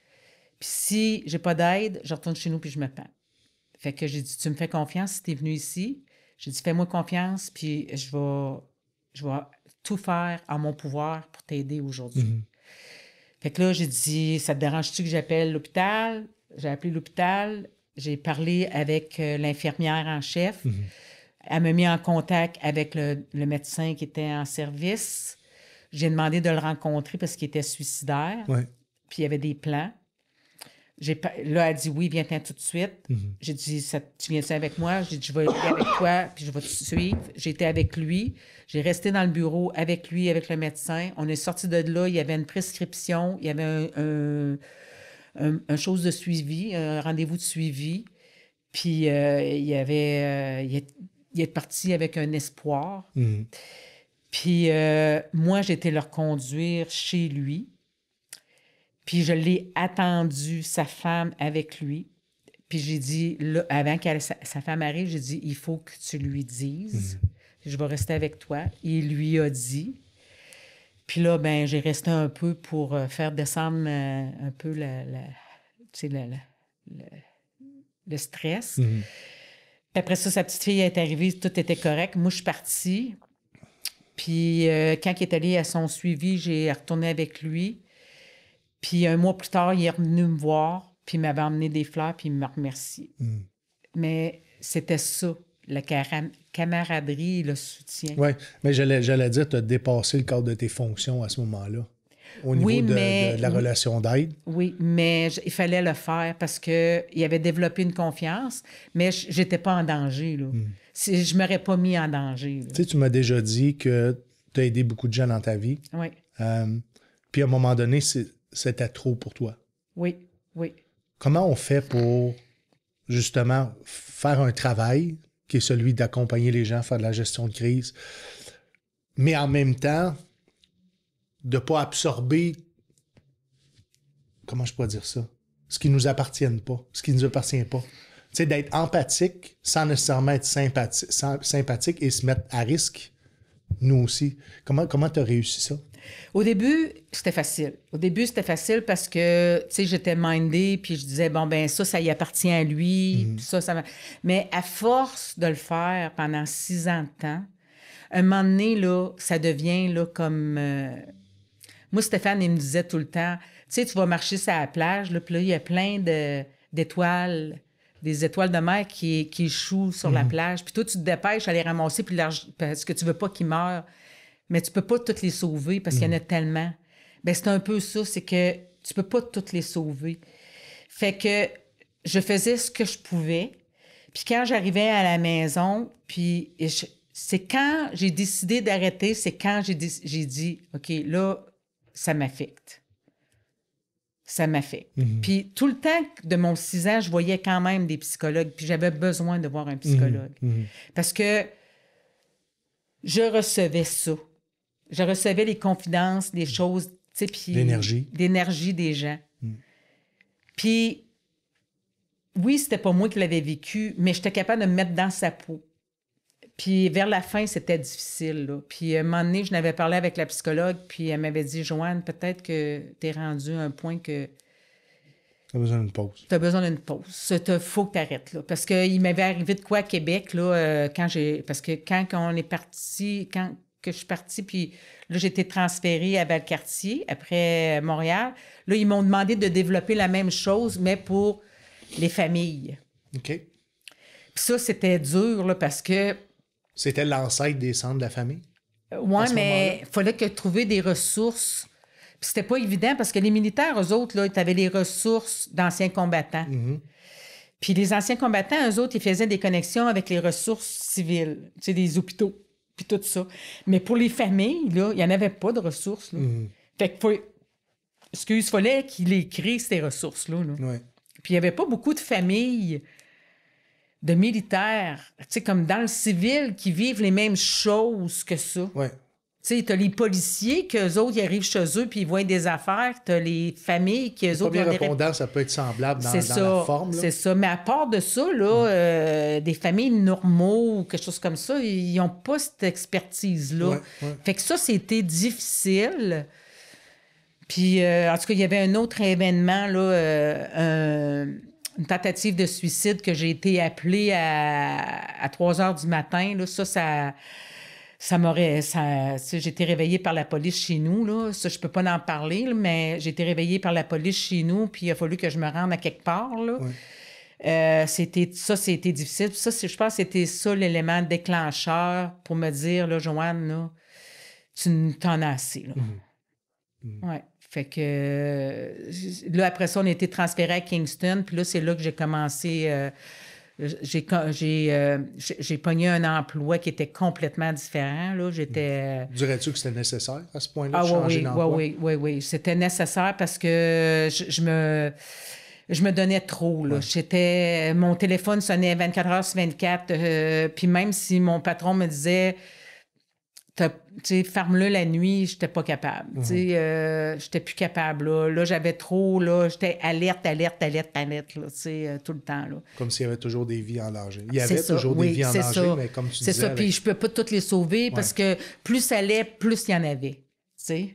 [SPEAKER 2] Puis si j'ai pas d'aide, je retourne chez nous, puis je me plains. Fait que j'ai dit, tu me fais confiance si tu es venu ici. J'ai dit, fais-moi confiance, puis je vais, je vais tout faire à mon pouvoir pour t'aider aujourd'hui. Mm-hmm. Fait là, j'ai dit, ça te dérange-tu que j'appelle l'hôpital? J'ai appelé l'hôpital. J'ai parlé avec euh, l'infirmière en chef. Mhm. Elle m'a mis en contact avec le, médecin qui était en service. J'ai demandé de le rencontrer parce qu'il était suicidaire. Puis il y avait des plans. Pas... Là, elle dit oui, viens-t'en tout de suite. Mhm. J'ai dit, ça, tu viens-tu avec moi? J'ai dit, je vais avec toi, puis je vais te suivre. J'étais avec lui. J'ai resté dans le bureau avec lui, avec le médecin. On est sorti de là. Il y avait une prescription, il y avait un, un, chose de suivi, un rendez-vous de suivi. Puis euh, il y avait. Euh, il, est, est, parti avec un espoir. Mhm. Puis euh, moi, j'étais leur conduire chez lui. Puis je l'ai attendu, sa femme, avec lui. Puis j'ai dit, avant que sa, femme arrive, j'ai dit, il faut que tu lui dises. Mhm. Je vais rester avec toi. Il lui a dit. Puis là, ben, j'ai resté un peu pour euh, faire descendre euh, un peu la, le stress. Mhm. Puis après ça, sa petite fille est arrivée, tout était correct. Moi, je suis partie. Puis euh, quand il est allé à son suivi, j'ai retourné avec lui. Puis un mois plus tard, il est revenu me voir, puis il m'avait emmené des fleurs, puis il m'a remercié. Hmm. Mais c'était ça, la camaraderie, le soutien. Oui,
[SPEAKER 1] mais j'allais, j'allais dire, tu as dépassé le cadre de tes fonctions à ce moment-là, au niveau de, la relation d'aide.
[SPEAKER 2] Oui, mais il fallait le faire parce qu'il avait développé une confiance, mais j'étais pas en danger. Hmm. Si, je ne m'aurais pas mis en danger. Tu
[SPEAKER 1] sais, tu m'as déjà dit que tu as aidé beaucoup de gens dans ta vie. Oui. Euh, puis à un moment donné, c'est c'était trop pour toi.
[SPEAKER 2] Oui, oui.
[SPEAKER 1] Comment on fait pour justement faire un travail qui est celui d'accompagner les gens, faire de la gestion de crise, mais en même temps, de ne pas absorber, comment je pourrais dire ça, ce qui ne nous appartient pas, ce qui ne nous appartient pas. Tu sais, d'être empathique sans nécessairement être sympathique, sympathique et se mettre à risque, nous aussi. Comment tu comment as réussi ça?
[SPEAKER 2] Au début, c'était facile. Au début, c'était facile parce que, tu sais, j'étais mindée, puis je disais, bon, ben ça, ça y appartient à lui, mm-hmm. ça, ça... Mais à force de le faire pendant six ans de temps, un moment donné, là, ça devient, là, comme... Euh, moi, Stéphane, il me disait tout le temps, tu sais, tu vas marcher sur la plage, là, puis là, il y a plein d'étoiles... des étoiles de mer qui, qui échouent sur la mm-hmm. plage. Puis toi, tu te dépêches à les ramasser puis parce que tu veux pas qu'ils meurent mais tu peux pas toutes les sauver parce qu'il y en a mm-hmm. tellement. Ben, c'est un peu ça, c'est que tu peux pas toutes les sauver. Fait que je faisais ce que je pouvais. Puis quand j'arrivais à la maison, puis c'est quand j'ai décidé d'arrêter, c'est quand j'ai dit, OK, là, ça m'affecte. Ça m'affecte. Mm-hmm. Puis tout le temps de mon six ans, je voyais quand même des psychologues, puis j'avais besoin de voir un psychologue. Mm-hmm. Parce que je recevais ça je recevais les confidences, les choses, tu sais, L'énergie. L'énergie des gens. Hmm. Puis, oui, c'était pas moi qui l'avais vécu, mais j'étais capable de me mettre dans sa peau. Puis vers la fin, c'était difficile. Là. Puis à un moment donné, je n'avais parlé avec la psychologue, puis elle m'avait dit Joanne, peut-être que tu es rendu à un point que.
[SPEAKER 1] Tu as besoin d'une pause. Tu
[SPEAKER 2] as besoin d'une pause. Il faut que tu arrêtes. Là. Parce qu'il m'avait arrivé de quoi à Québec, là, euh, quand j'ai. Parce que quand on est parti, quand, que je suis partie, puis là, j'ai été transférée à Valcartier, après euh, Montréal. Là, ils m'ont demandé de développer la même chose, mais pour les familles. OK. Puis ça, c'était dur, là, parce que...
[SPEAKER 1] C'était l'ancêtre des centres de la famille?
[SPEAKER 2] Euh, oui, mais il fallait que trouver des ressources. Puis c'était pas évident, parce que les militaires, eux autres, là, ils avaient les ressources d'anciens combattants. Mm-hmm. Puis les anciens combattants, eux autres, ils faisaient des connexions avec les ressources civiles, tu sais, des hôpitaux puis tout ça. Mais pour les familles, il n'y en avait pas de ressources. Mm. Fait que, faut... excuse, fallait qu'il les ces ressources-là. Puis il n'y avait pas beaucoup de familles de militaires, tu sais, comme dans le civil, qui vivent les mêmes choses que ça. Ouais. Tu sais, les policiers, qu'eux autres, ils arrivent chez eux puis ils voient des affaires. T'as les familles qui, eux autres... Les
[SPEAKER 1] ça peut être semblable dans, la forme. C'est ça.
[SPEAKER 2] Mais à part de ça, là, hmm. euh, des familles normaux ou quelque chose comme ça, ils n'ont pas cette expertise-là. Fait que ça, c'était difficile. Puis, euh, en tout cas, il y avait un autre événement, là, euh, une tentative de suicide que j'ai été appelée à, 3 h du matin. Là, ça, ça ça m'aurait. j'ai été réveillée par la police chez nous. Là. Ça, je peux pas en parler, mais j'ai été réveillée par la police chez nous, puis il a fallu que je me rende à quelque part. Euh, ça, c'était difficile. Ça, je pense que c'était ça l'élément déclencheur pour me dire, là, Joanne, tu t'en as assez. Mm-hmm. Mm-hmm. Fait que euh, là, après ça, on a été transféré à Kingston, puis là, c'est là que j'ai commencé. Euh, euh, j'ai j'ai pogné un emploi qui était complètement différent là j'étais euh,
[SPEAKER 1] dirais-tu que c'était nécessaire à ce point-là ah, de changer oui, d'emploi oui
[SPEAKER 2] oui oui, oui. c'était nécessaire parce que je, me je me donnais trop j'étais mon téléphone sonnait 24 heures sur 24 euh, puis même si mon patron me disait t'as tu sais, ferme-le la nuit, j'étais pas capable. Tu sais, mhm. euh, j'étais plus capable, là. Là, j'avais trop, là, j'étais alerte, alerte, alerte, alerte, là, tu sais, euh, tout le temps, là.
[SPEAKER 1] Comme s'il y avait toujours des vies en danger. Il y avait toujours des vies en danger, mais comme tu disais... C'est ça, puis
[SPEAKER 2] je peux pas toutes les sauver parce que plus ça allait, plus il y en avait, tu sais.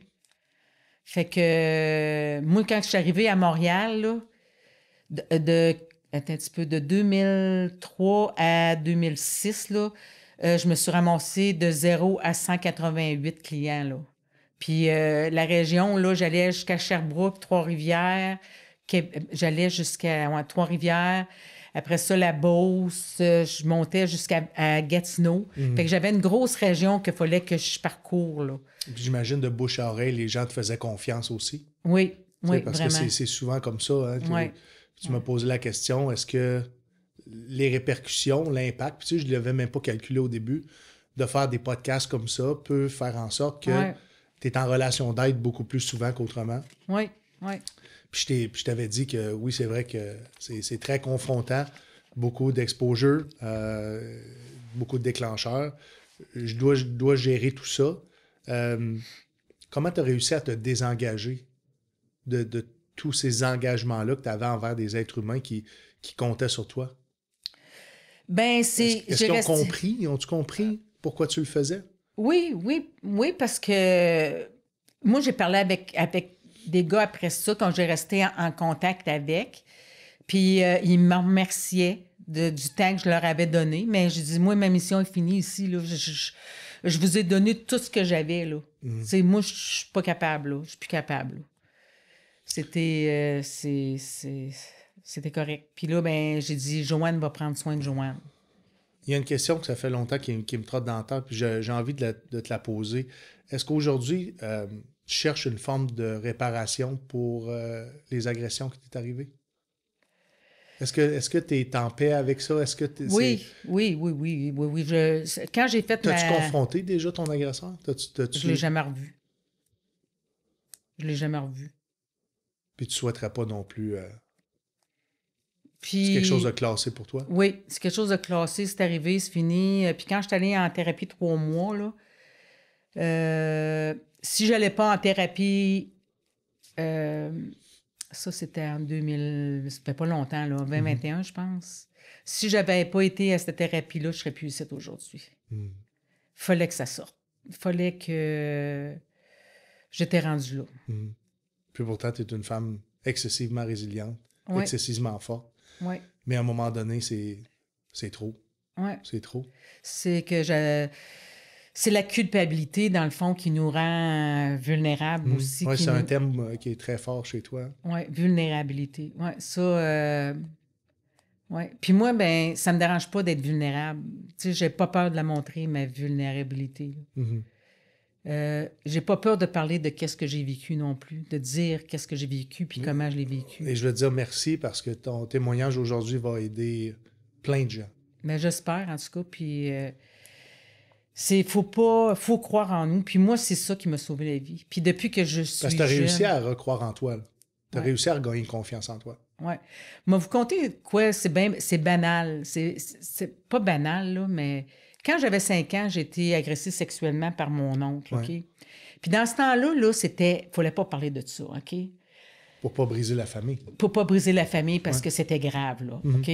[SPEAKER 2] Fait que... Euh, moi, quand je suis arrivée à Montréal, là, de... un petit peu, de 2003 à 2006, là euh, je me suis ramassé de 0 à 188 clients. Là. Puis euh, la région, là, j'allais jusqu'à Sherbrooke, Trois-Rivières, euh, j'allais jusqu'à Trois-Rivières. Après ça, la Beauce, je montais jusqu'à Gatineau. Mhm. Fait que j'avais une grosse région qu'il fallait que je parcours. Là.
[SPEAKER 1] J'imagine de bouche à oreille, les gens te faisaient confiance aussi. Oui, oui, Parce que c'est souvent comme ça. Hein, tu m'as posé la question, est-ce que les répercussions, l'impact, tu sais, je ne l'avais même pas calculé au début, de faire des podcasts comme ça peut faire en sorte que tu es en relation d'aide beaucoup plus souvent qu'autrement.
[SPEAKER 2] Oui, oui.
[SPEAKER 1] Puis je t'avais dit que oui, c'est vrai que c'est très confrontant, beaucoup d'exposure, euh, beaucoup de déclencheurs. Je dois, dois gérer tout ça. Euh, comment tu as réussi à te désengager de, tous ces engagements-là que tu avais envers des êtres humains qui, qui comptaient sur toi? Ben, c'est. Est-ce, qu'ils ont compris? Ils ont-tu compris pourquoi tu le faisais?
[SPEAKER 2] Oui, oui, oui, parce que moi, j'ai parlé avec, avec des gars après ça, quand j'ai resté en, contact avec. Puis euh, ils me remerciaient de, du temps que je leur avais donné. Mais je dis moi, ma mission est finie ici. Là. Je, vous ai donné tout ce que j'avais. Là. C'est mm. Moi, je suis pas capable. Je suis plus capable. C'était. Euh, c'est... C'était correct. Puis là, ben, j'ai dit, Joanne va prendre soin de Joanne.
[SPEAKER 1] Il y a une question que ça fait longtemps qui, me trotte dans le temps, puis j'ai envie de, te la poser. Est-ce qu'aujourd'hui, euh, tu cherches une forme de réparation pour euh, les agressions qui t'est arrivées? Est-ce que est tu es en paix avec ça? Est-ce que oui,
[SPEAKER 2] oui, oui, oui, oui, quand j'ai fait T'as-tu confronté déjà ton agresseur?
[SPEAKER 1] as, l'ai jamais
[SPEAKER 2] revu. Je l'ai jamais revu.
[SPEAKER 1] Puis tu souhaiterais pas non plus. Euh, c'est quelque chose de classé pour toi?
[SPEAKER 2] Oui, c'est quelque chose de classé, c'est arrivé, c'est fini. Euh, puis quand je suis allée en thérapie trois mois, là, euh, si je n'allais pas en thérapie, euh, ça c'était en 2000, ça fait pas longtemps, là, 2021, mhm. je pense. Si j'avais pas été à cette thérapie-là, je serais plus ici aujourd'hui. Il hmm. Fallait que ça sorte. Fallait que j'étais rendue
[SPEAKER 1] là. Hmm. Puis pourtant, tu es une femme excessivement résiliente, excessivement forte. Mais à un moment donné, c'est trop. C'est trop. C'est que
[SPEAKER 2] je. C'est la culpabilité, dans le fond, qui nous rend euh, vulnérables hmm. aussi. Oui, c'est un
[SPEAKER 1] thème euh, qui est très fort chez toi.
[SPEAKER 2] Oui, vulnérabilité. Oui, ça. Euh, Puis moi, ben, ça me dérange pas d'être vulnérable. Tu sais, j'ai pas peur de la montrer, ma vulnérabilité. Euh, j'ai pas peur de parler de qu'est-ce que j'ai vécu non plus, de dire qu'est-ce que j'ai vécu puis mm. comment je l'ai vécu. Et je veux
[SPEAKER 1] dire merci parce que ton témoignage aujourd'hui va aider plein de gens.
[SPEAKER 2] Mais j'espère en tout cas. Puis euh, c'est faut pas, faut croire en nous. Puis moi c'est ça qui m'a sauvé la vie. Puis depuis que je
[SPEAKER 1] suis parce que t'as réussi à recroire en toi. T'as as réussi à gagner confiance en toi.
[SPEAKER 2] Ouais. Mais vous comptez quoi C'est c'est banal. C'est pas banal là, mais quand j'avais cinq ans, j'ai été agressée sexuellement par mon oncle, OK?
[SPEAKER 1] Puis
[SPEAKER 2] dans ce temps-là, là, c'était... fallait pas parler de ça, OK?
[SPEAKER 1] Pour pas briser la famille.
[SPEAKER 2] Pour pas briser la famille parce que c'était grave, mhm. OK?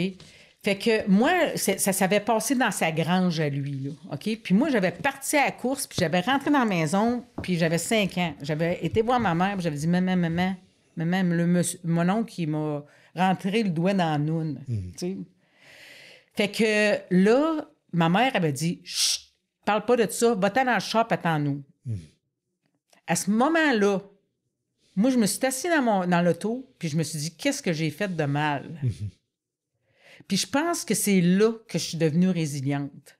[SPEAKER 2] Fait que moi, ça s'avait passé dans sa grange à lui, OK? Puis moi, j'avais parti à la course, puis j'avais rentré dans la maison, puis j'avais cinq ans. J'avais été voir ma mère, puis j'avais dit « Maman, maman, maman, le mon oncle, qui m'a rentré le doigt dans la mhm. tu sais? Fait que là, ma mère, avait dit Chut, parle pas de ça, va-t'en dans le char, attends-nous. Hmm. À ce moment-là, moi, je me suis assis dans, dans l'auto, puis je me suis dit Qu'est-ce que j'ai fait de mal hmm. Puis je pense que c'est là que je suis devenue résiliente.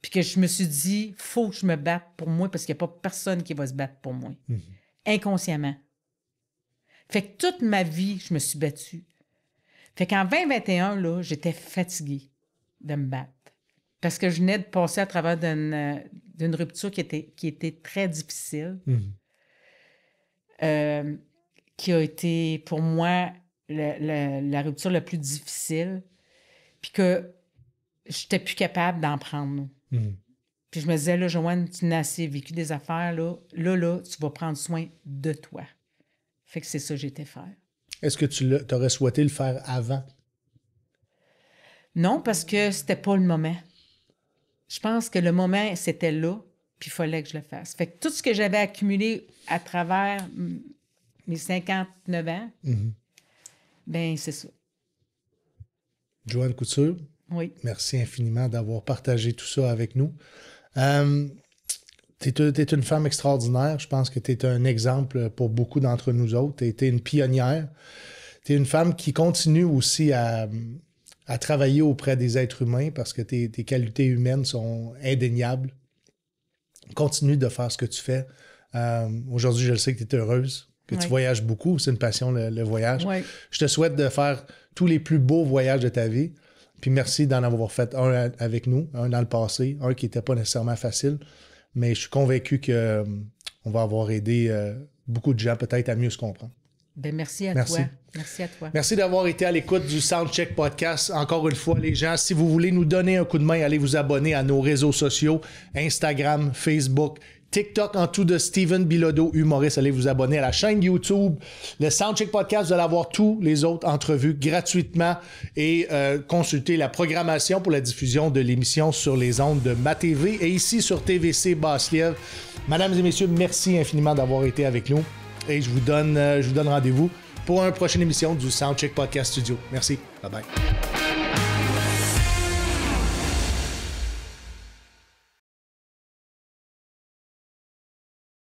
[SPEAKER 2] Puis que je me suis dit Faut que je me batte pour moi, parce qu'il n'y a pas personne qui va se battre pour moi. Hmm. Inconsciemment. Fait que toute ma vie, je me suis battue. Fait qu'en 2021, là, j'étais fatiguée de me battre parce que je venais de passer à travers d'une euh, rupture qui était, qui était très difficile, mhm. euh, qui a été pour moi la, rupture la plus difficile, puis que n'étais plus capable d'en prendre. Mhm. Puis je me disais, là, Joanne, tu n'as assez vécu des affaires, là, là, tu vas prendre soin de toi. Fait que c'est ça que j'étais faire.
[SPEAKER 1] Est-ce que tu aurais souhaité le faire avant?
[SPEAKER 2] Non, parce que c'était pas le moment je pense que le moment, c'était là, puis il fallait que je le fasse. Fait tout ce que j'avais accumulé à travers mes 59 ans, mhm. ben c'est ça.
[SPEAKER 1] Joanne Couture, oui. merci infiniment d'avoir partagé tout ça avec nous. Euh, tu es, une femme extraordinaire. Je pense que tu es un exemple pour beaucoup d'entre nous autres. Tu es une pionnière. Tu es une femme qui continue aussi à à travailler auprès des êtres humains parce que tes, qualités humaines sont indéniables. Continue de faire ce que tu fais. Euh, aujourd'hui, je le sais que tu es heureuse, que tu voyages beaucoup. C'est une passion, le, voyage. Je te souhaite de faire tous les plus beaux voyages de ta vie. Puis merci d'en avoir fait un avec nous, un dans le passé, un qui n'était pas nécessairement facile. Mais je suis convaincu qu'on euh, on va avoir aidé euh, beaucoup de gens peut-être à mieux se comprendre. Ben, merci à merci. toi. Merci à toi. Merci d'avoir été à l'écoute du Soundcheck Podcast. Encore une fois, les gens, si vous voulez nous donner un coup de main, allez vous abonner à nos réseaux sociaux, Instagram, Facebook, TikTok en tout de Steven Bilodeau, humoriste. Allez vous abonner à la chaîne YouTube. Le Soundcheck Podcast, vous allez avoir tous les autres entrevues gratuitement et euh, consulter la programmation pour la diffusion de l'émission sur les ondes de TV et ici sur TVC Basse-Lièvre. Mesdames et messieurs, merci infiniment d'avoir été avec nous et je vous donne, euh, je vous donne rendez-vous pour une prochaine émission du Soundcheck Podcast Studio. Merci. Bye bye.